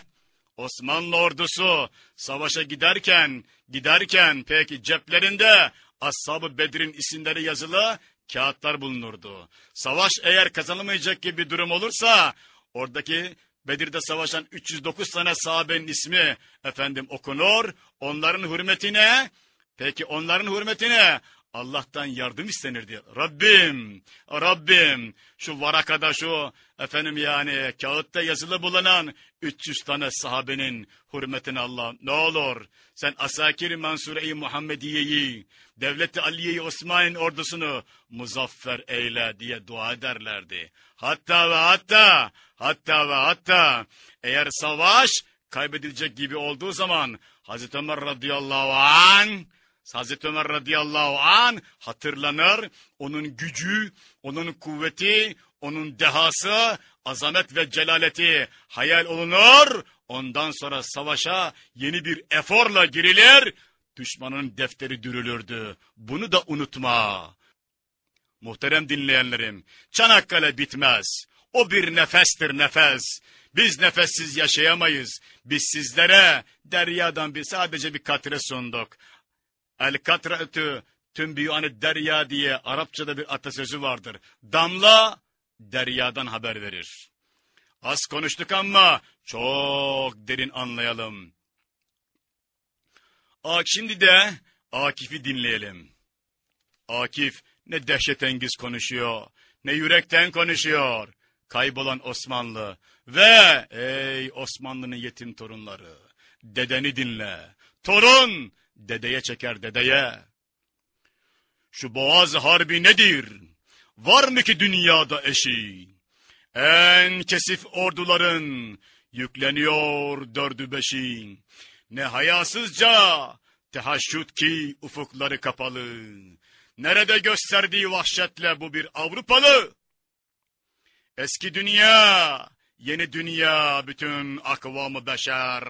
A: Osmanlı ordusu savaşa giderken, giderken peki ceplerinde Ashab-ı Bedir'in isimleri yazılı kağıtlar bulunurdu. Savaş eğer kazanılmayacak gibi bir durum olursa oradaki Bedir'de savaşan 309 tane sahabenin ismi efendim okunur. Onların hürmetine peki onların hürmetine Allah'tan yardım istenirdi. Rabbim, Rabbim şu varakada şu efendim yani kağıtta yazılı bulunan 300 tane sahabenin hürmetine Allah ne olur sen Asakir Mansure-i Muhammediye'yi, Devleti Aliye-i Osman'ın ordusunu muzaffer eyle diye dua ederlerdi. Hatta ve hatta, hatta ve hatta eğer savaş kaybedilecek gibi olduğu zaman Hazreti Ömer radıyallahu anh Hazreti Ömer radıyallahu an hatırlanır. Onun gücü, onun kuvveti, onun dehası, azamet ve celaleti hayal olunur. Ondan sonra savaşa yeni bir eforla girilir. Düşmanın defteri dürülürdü. Bunu da unutma. Muhterem dinleyenlerim, Çanakkale bitmez. O bir nefestir nefes. Biz nefessiz yaşayamayız. Biz sizlere deryadan bir sadece bir katre sunduk. El katratü tüm büyüanı derya diye Arapçada bir atasözü vardır. Damla deryadan haber verir. Az konuştuk ama çok derin anlayalım. Ak şimdi de Akif'i dinleyelim. Akif ne dehşetengiz konuşuyor, ne yürekten konuşuyor. Kaybolan Osmanlı ve ey Osmanlı'nın yetim torunları, dedeni dinle. Torun Dedeye çeker dedeye. Şu boğaz harbi nedir? Var mı ki dünyada eşi? En kesif orduların yükleniyor dördü beşi. Ne hayasızca tehaşşut ki ufukları kapalı. Nerede gösterdiği vahşetle bu bir Avrupalı? Eski dünya, yeni dünya bütün akvamı beşer.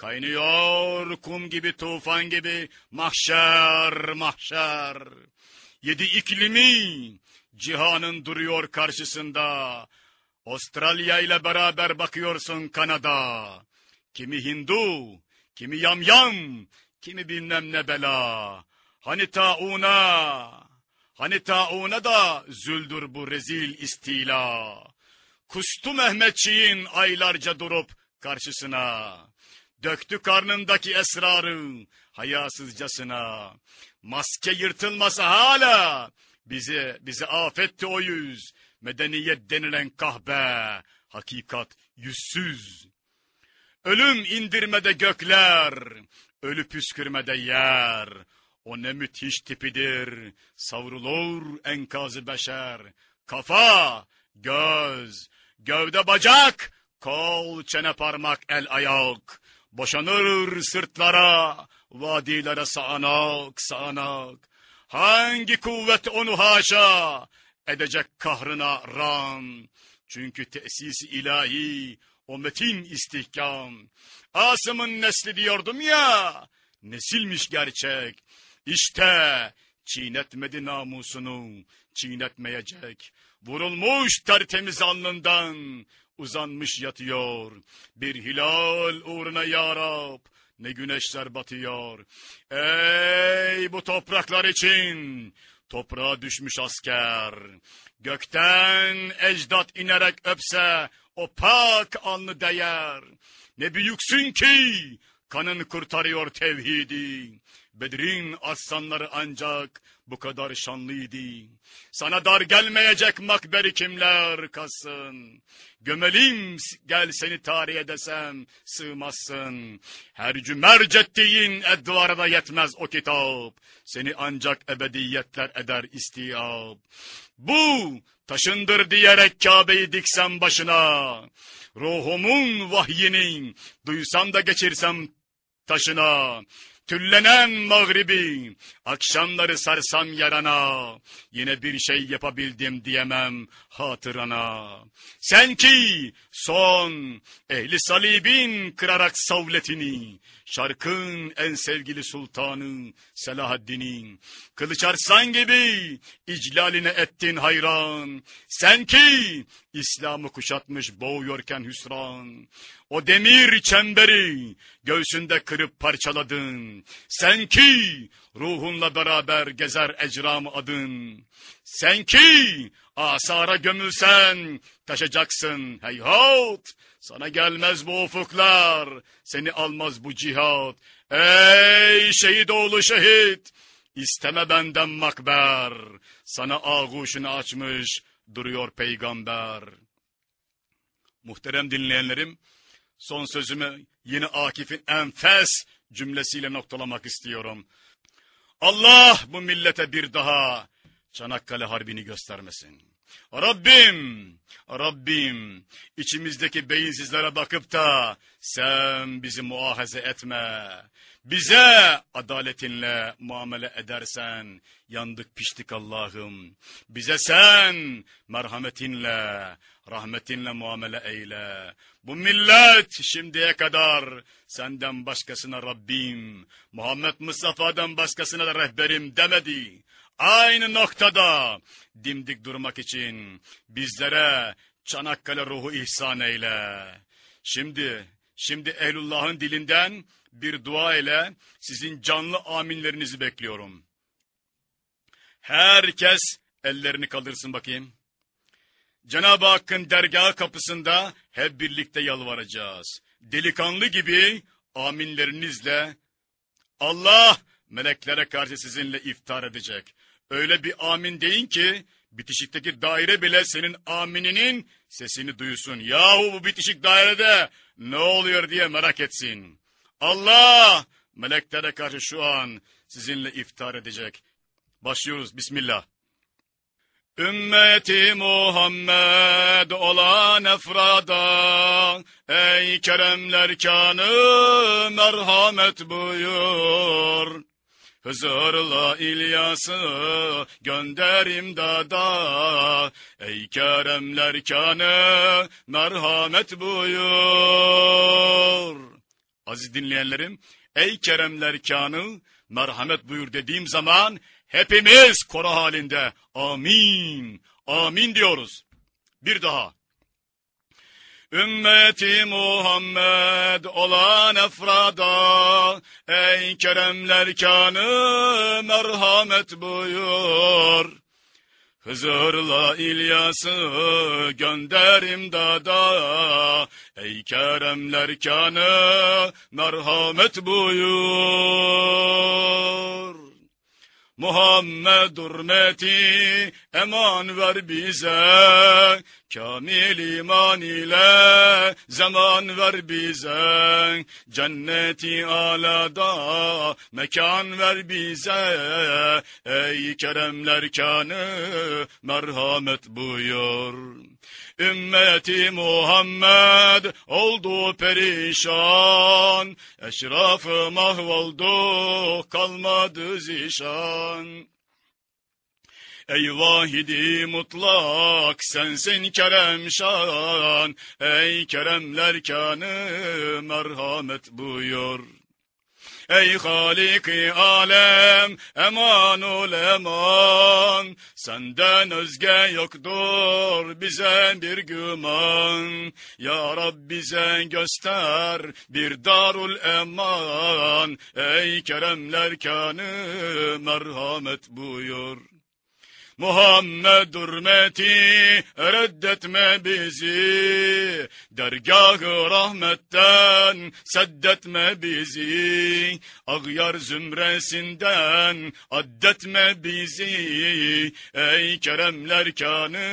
A: Kaynıyor kum gibi tufan gibi mahşer mahşer. Yedi iklimi cihanın duruyor karşısında. Avustralya ile beraber bakıyorsun Kanada. Kimi Hindu, kimi yamyam, yam, kimi bilmem ne bela. Hani tauna, hani tauna da züldür bu rezil istila. Kustu Mehmetçiğin aylarca durup karşısına. Döktü karnındaki esrarı hayasızcasına. Maske yırtılmasa hala bize bize afetti o yüz. Medeniyet denilen kahbe, hakikat yüzsüz. Ölüm indirmede gökler, ölü püskürmede yer. O ne müthiş tipidir, savrulur enkazı beşer. Kafa, göz, gövde bacak, kol, çene parmak, el ayak. Boşanır sırtlara, vadilere sağanak sağanak. Hangi kuvvet onu haşa edecek kahrına ram. Çünkü tesis ilahi o metin istihkam. Asım'ın nesli diyordum ya, nesilmiş gerçek. İşte çiğnetmedi namusunu, çiğnetmeyecek. Vurulmuş tertemiz alnından, uzanmış yatıyor. Bir hilal uğruna ya Rab ne güneşler batıyor. Ey bu topraklar için toprağa düşmüş asker. Gökten ecdat inerek öpse o pak alnı değer. Ne büyüksün ki kanın kurtarıyor tevhidi. Bedrin aslanları ancak bu kadar şanlıydı. Sana dar gelmeyecek makberi kimler kazsın. Gömelim gel seni tarihe desem sığmazsın. Her cümerc ettiğin edvarda yetmez o kitap. Seni ancak ebediyetler eder istiyab. Bu taşındır diyerek Kabe'yi diksem başına. Ruhumun vahyinin duysam da geçirsem taşına. Tüllenen mağribi, akşamları sarsam yarana, yine bir şey yapabildim diyemem hatırana. Sen ki son ehli salibin kırarak savletini, şarkın en sevgili sultanı Selahaddin'in, kılıç arsan gibi iclaline ettin hayran. Sen ki İslam'ı kuşatmış boğuyorken hüsran, o demir çemberi göğsünde kırıp parçaladın. Sen ki ruhunla beraber gezer ecram adın. Sen ki asara gömülsen taşacaksın heyhat. Sana gelmez bu ufuklar, seni almaz bu cihat. Ey şehit oğlu şehit, isteme benden makber. Sana ağuşunu açmış duruyor peygamber. Muhterem dinleyenlerim, son sözümü yine Akif'in enfes cümlesiyle noktalamak istiyorum. Allah bu millete bir daha Çanakkale Harbi'ni göstermesin. Rabbim, Rabbim içimizdeki beyinsizlere bakıp da sen bizi muahaze etme. Bize adaletinle muamele edersen yandık piştik Allah'ım. Bize sen merhametinle, rahmetinle muamele eyle. Bu millet şimdiye kadar senden başkasına Rabbim, Muhammed Mustafa'dan başkasına da rehberim demedi. Aynı noktada dimdik durmak için bizlere Çanakkale ruhu ihsan eyle. Şimdi, şimdi Ehlullah'ın dilinden bir dua ile sizin canlı aminlerinizi bekliyorum. Herkes ellerini kaldırsın bakayım. Cenab-ı Hakk'ın dergah kapısında hep birlikte yalvaracağız. Delikanlı gibi aminlerinizle Allah meleklere karşı sizinle iftar edecek. Öyle bir amin deyin ki bitişikteki daire bile senin amininin sesini duysun. Yahu bu bitişik dairede ne oluyor diye merak etsin. Allah meleklere karşı şu an sizinle iftar edecek. Başlıyoruz. Bismillah. Ümmeti Muhammed olan efrada ey keremler kanı merhamet buyur. Hızırla İlyas'ı gönder imdada ey keremler kanı merhamet buyur. Aziz dinleyenlerim ey keremler kanı merhamet buyur dediğim zaman Hepimiz koro halinde amin, amin diyoruz. Bir daha. Ümmeti Muhammed olan efrada ey keremler kanı merhamet buyur. Hızır'la İlyas'ı gönder imdada ey keremler kanı merhamet buyur. Muhammed Meti eman ver bize Kamil iman ile zaman ver bize, cenneti alada mekan ver bize. Ey keremler kanı merhamet buyur. Ümmeti Muhammed oldu perişan, eşrafı mahvoldu kalmadı zişan. Ey vahidi mutlak sensin kerem şan. Ey keremler kanı merhamet buyur. Ey Halik-i Alem, emanul eman, senden özge yoktur bize bir güman. Ya Rab bize göster bir darul eman, ey keremler kanı merhamet buyur. Muhammed hürmeti reddetme bizi. Dergahı rahmetten seddetme bizi. Ağyar zümresinden addetme bizi. Ey keremler kanı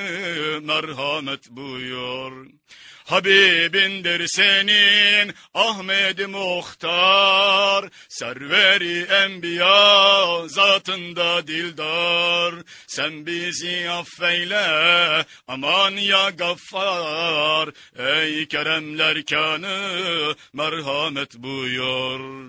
A: merhamet buyur. Habibindir senin Ahmed Muhtar Serveri enbiya zatında dildar Sen bizi affeyle aman ya gaffar Ey keremler kanı merhamet buyur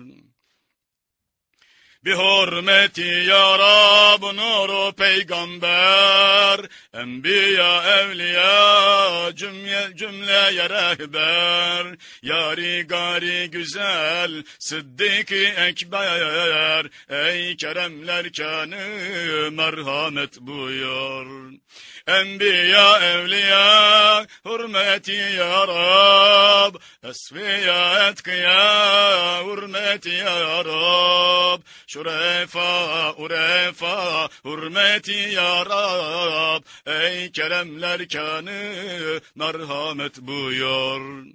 A: Bi hürmeti ya nuru peygamber Enbiya evliya cümle, cümleye rehber Yari gari güzel Sıddık-ı Ekber Ey keremler kanı merhamet buyur Enbiya evliya hürmeti yarab, Rab Esviya etkiya hürmeti ya Şurefa urefa hürmeti yarab, Ey keremler kanı merhamet buyur.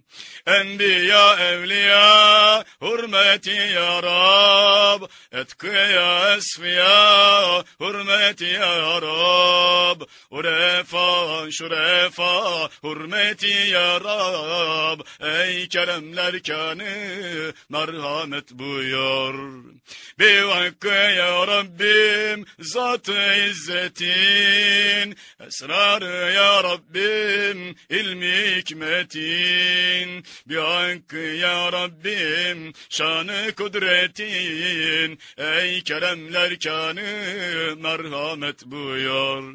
A: Enbiya evliya hürmeti yarab, Rab. Etkıya esfiya hürmeti yarab, Rab. Urefa şurefa hürmeti yarab, Ey keremler kanı merhamet buyur. Bir hakkı ya Rabbim zat-ı izzetin esrarı ya Rabbim ilmi hikmetin bi hakkı ya Rabbim şanı kudretin ey keremler kanı merhamet buyur.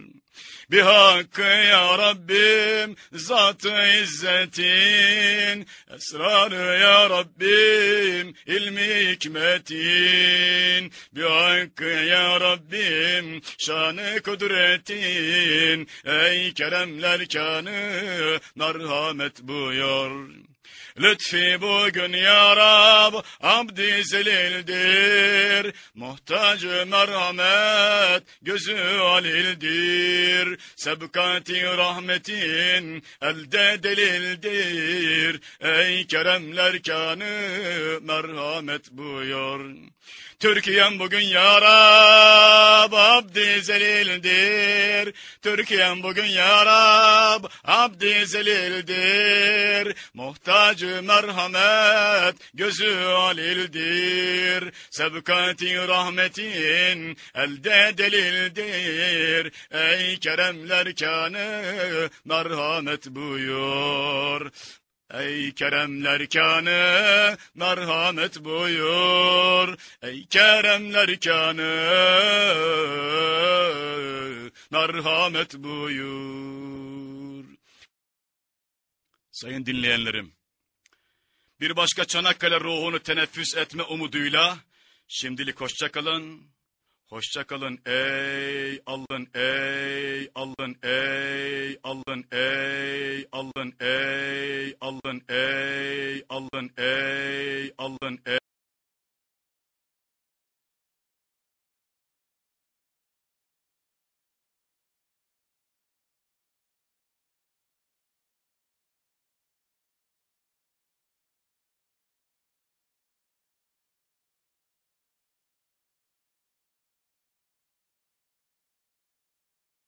A: Bir hakkı ya Rabbim zatı izzetin esrarı ya Rabbim ilmi hikmetin bir hakkı ya Rabbim şanı kudretin ey keremler kanı merhamet buyur. Lütfi bugün ya Rab abdi zelildir. Muhtacı merhamet gözü alildir. Sebkati rahmetin elde delildir. Ey keremler kanı merhamet buyur. Türkiye'm bugün ya Rab abdi zelildir. Türkiye'm bugün ya Rab abdi zelildir. Muhtacı Gözü merhamet, gözü alildir. Sebkati rahmetin elde delildir. Ey keremler kanı merhamet buyur. Ey keremler kanı merhamet buyur. Ey keremler kanı merhamet buyur. Sayın dinleyenlerim, bir başka Çanakkale ruhunu teneffüs etme umuduyla şimdilik hoşçakalın. Hoşçakalın ey alın ey alın ey alın ey alın ey alın ey alın ey alın ey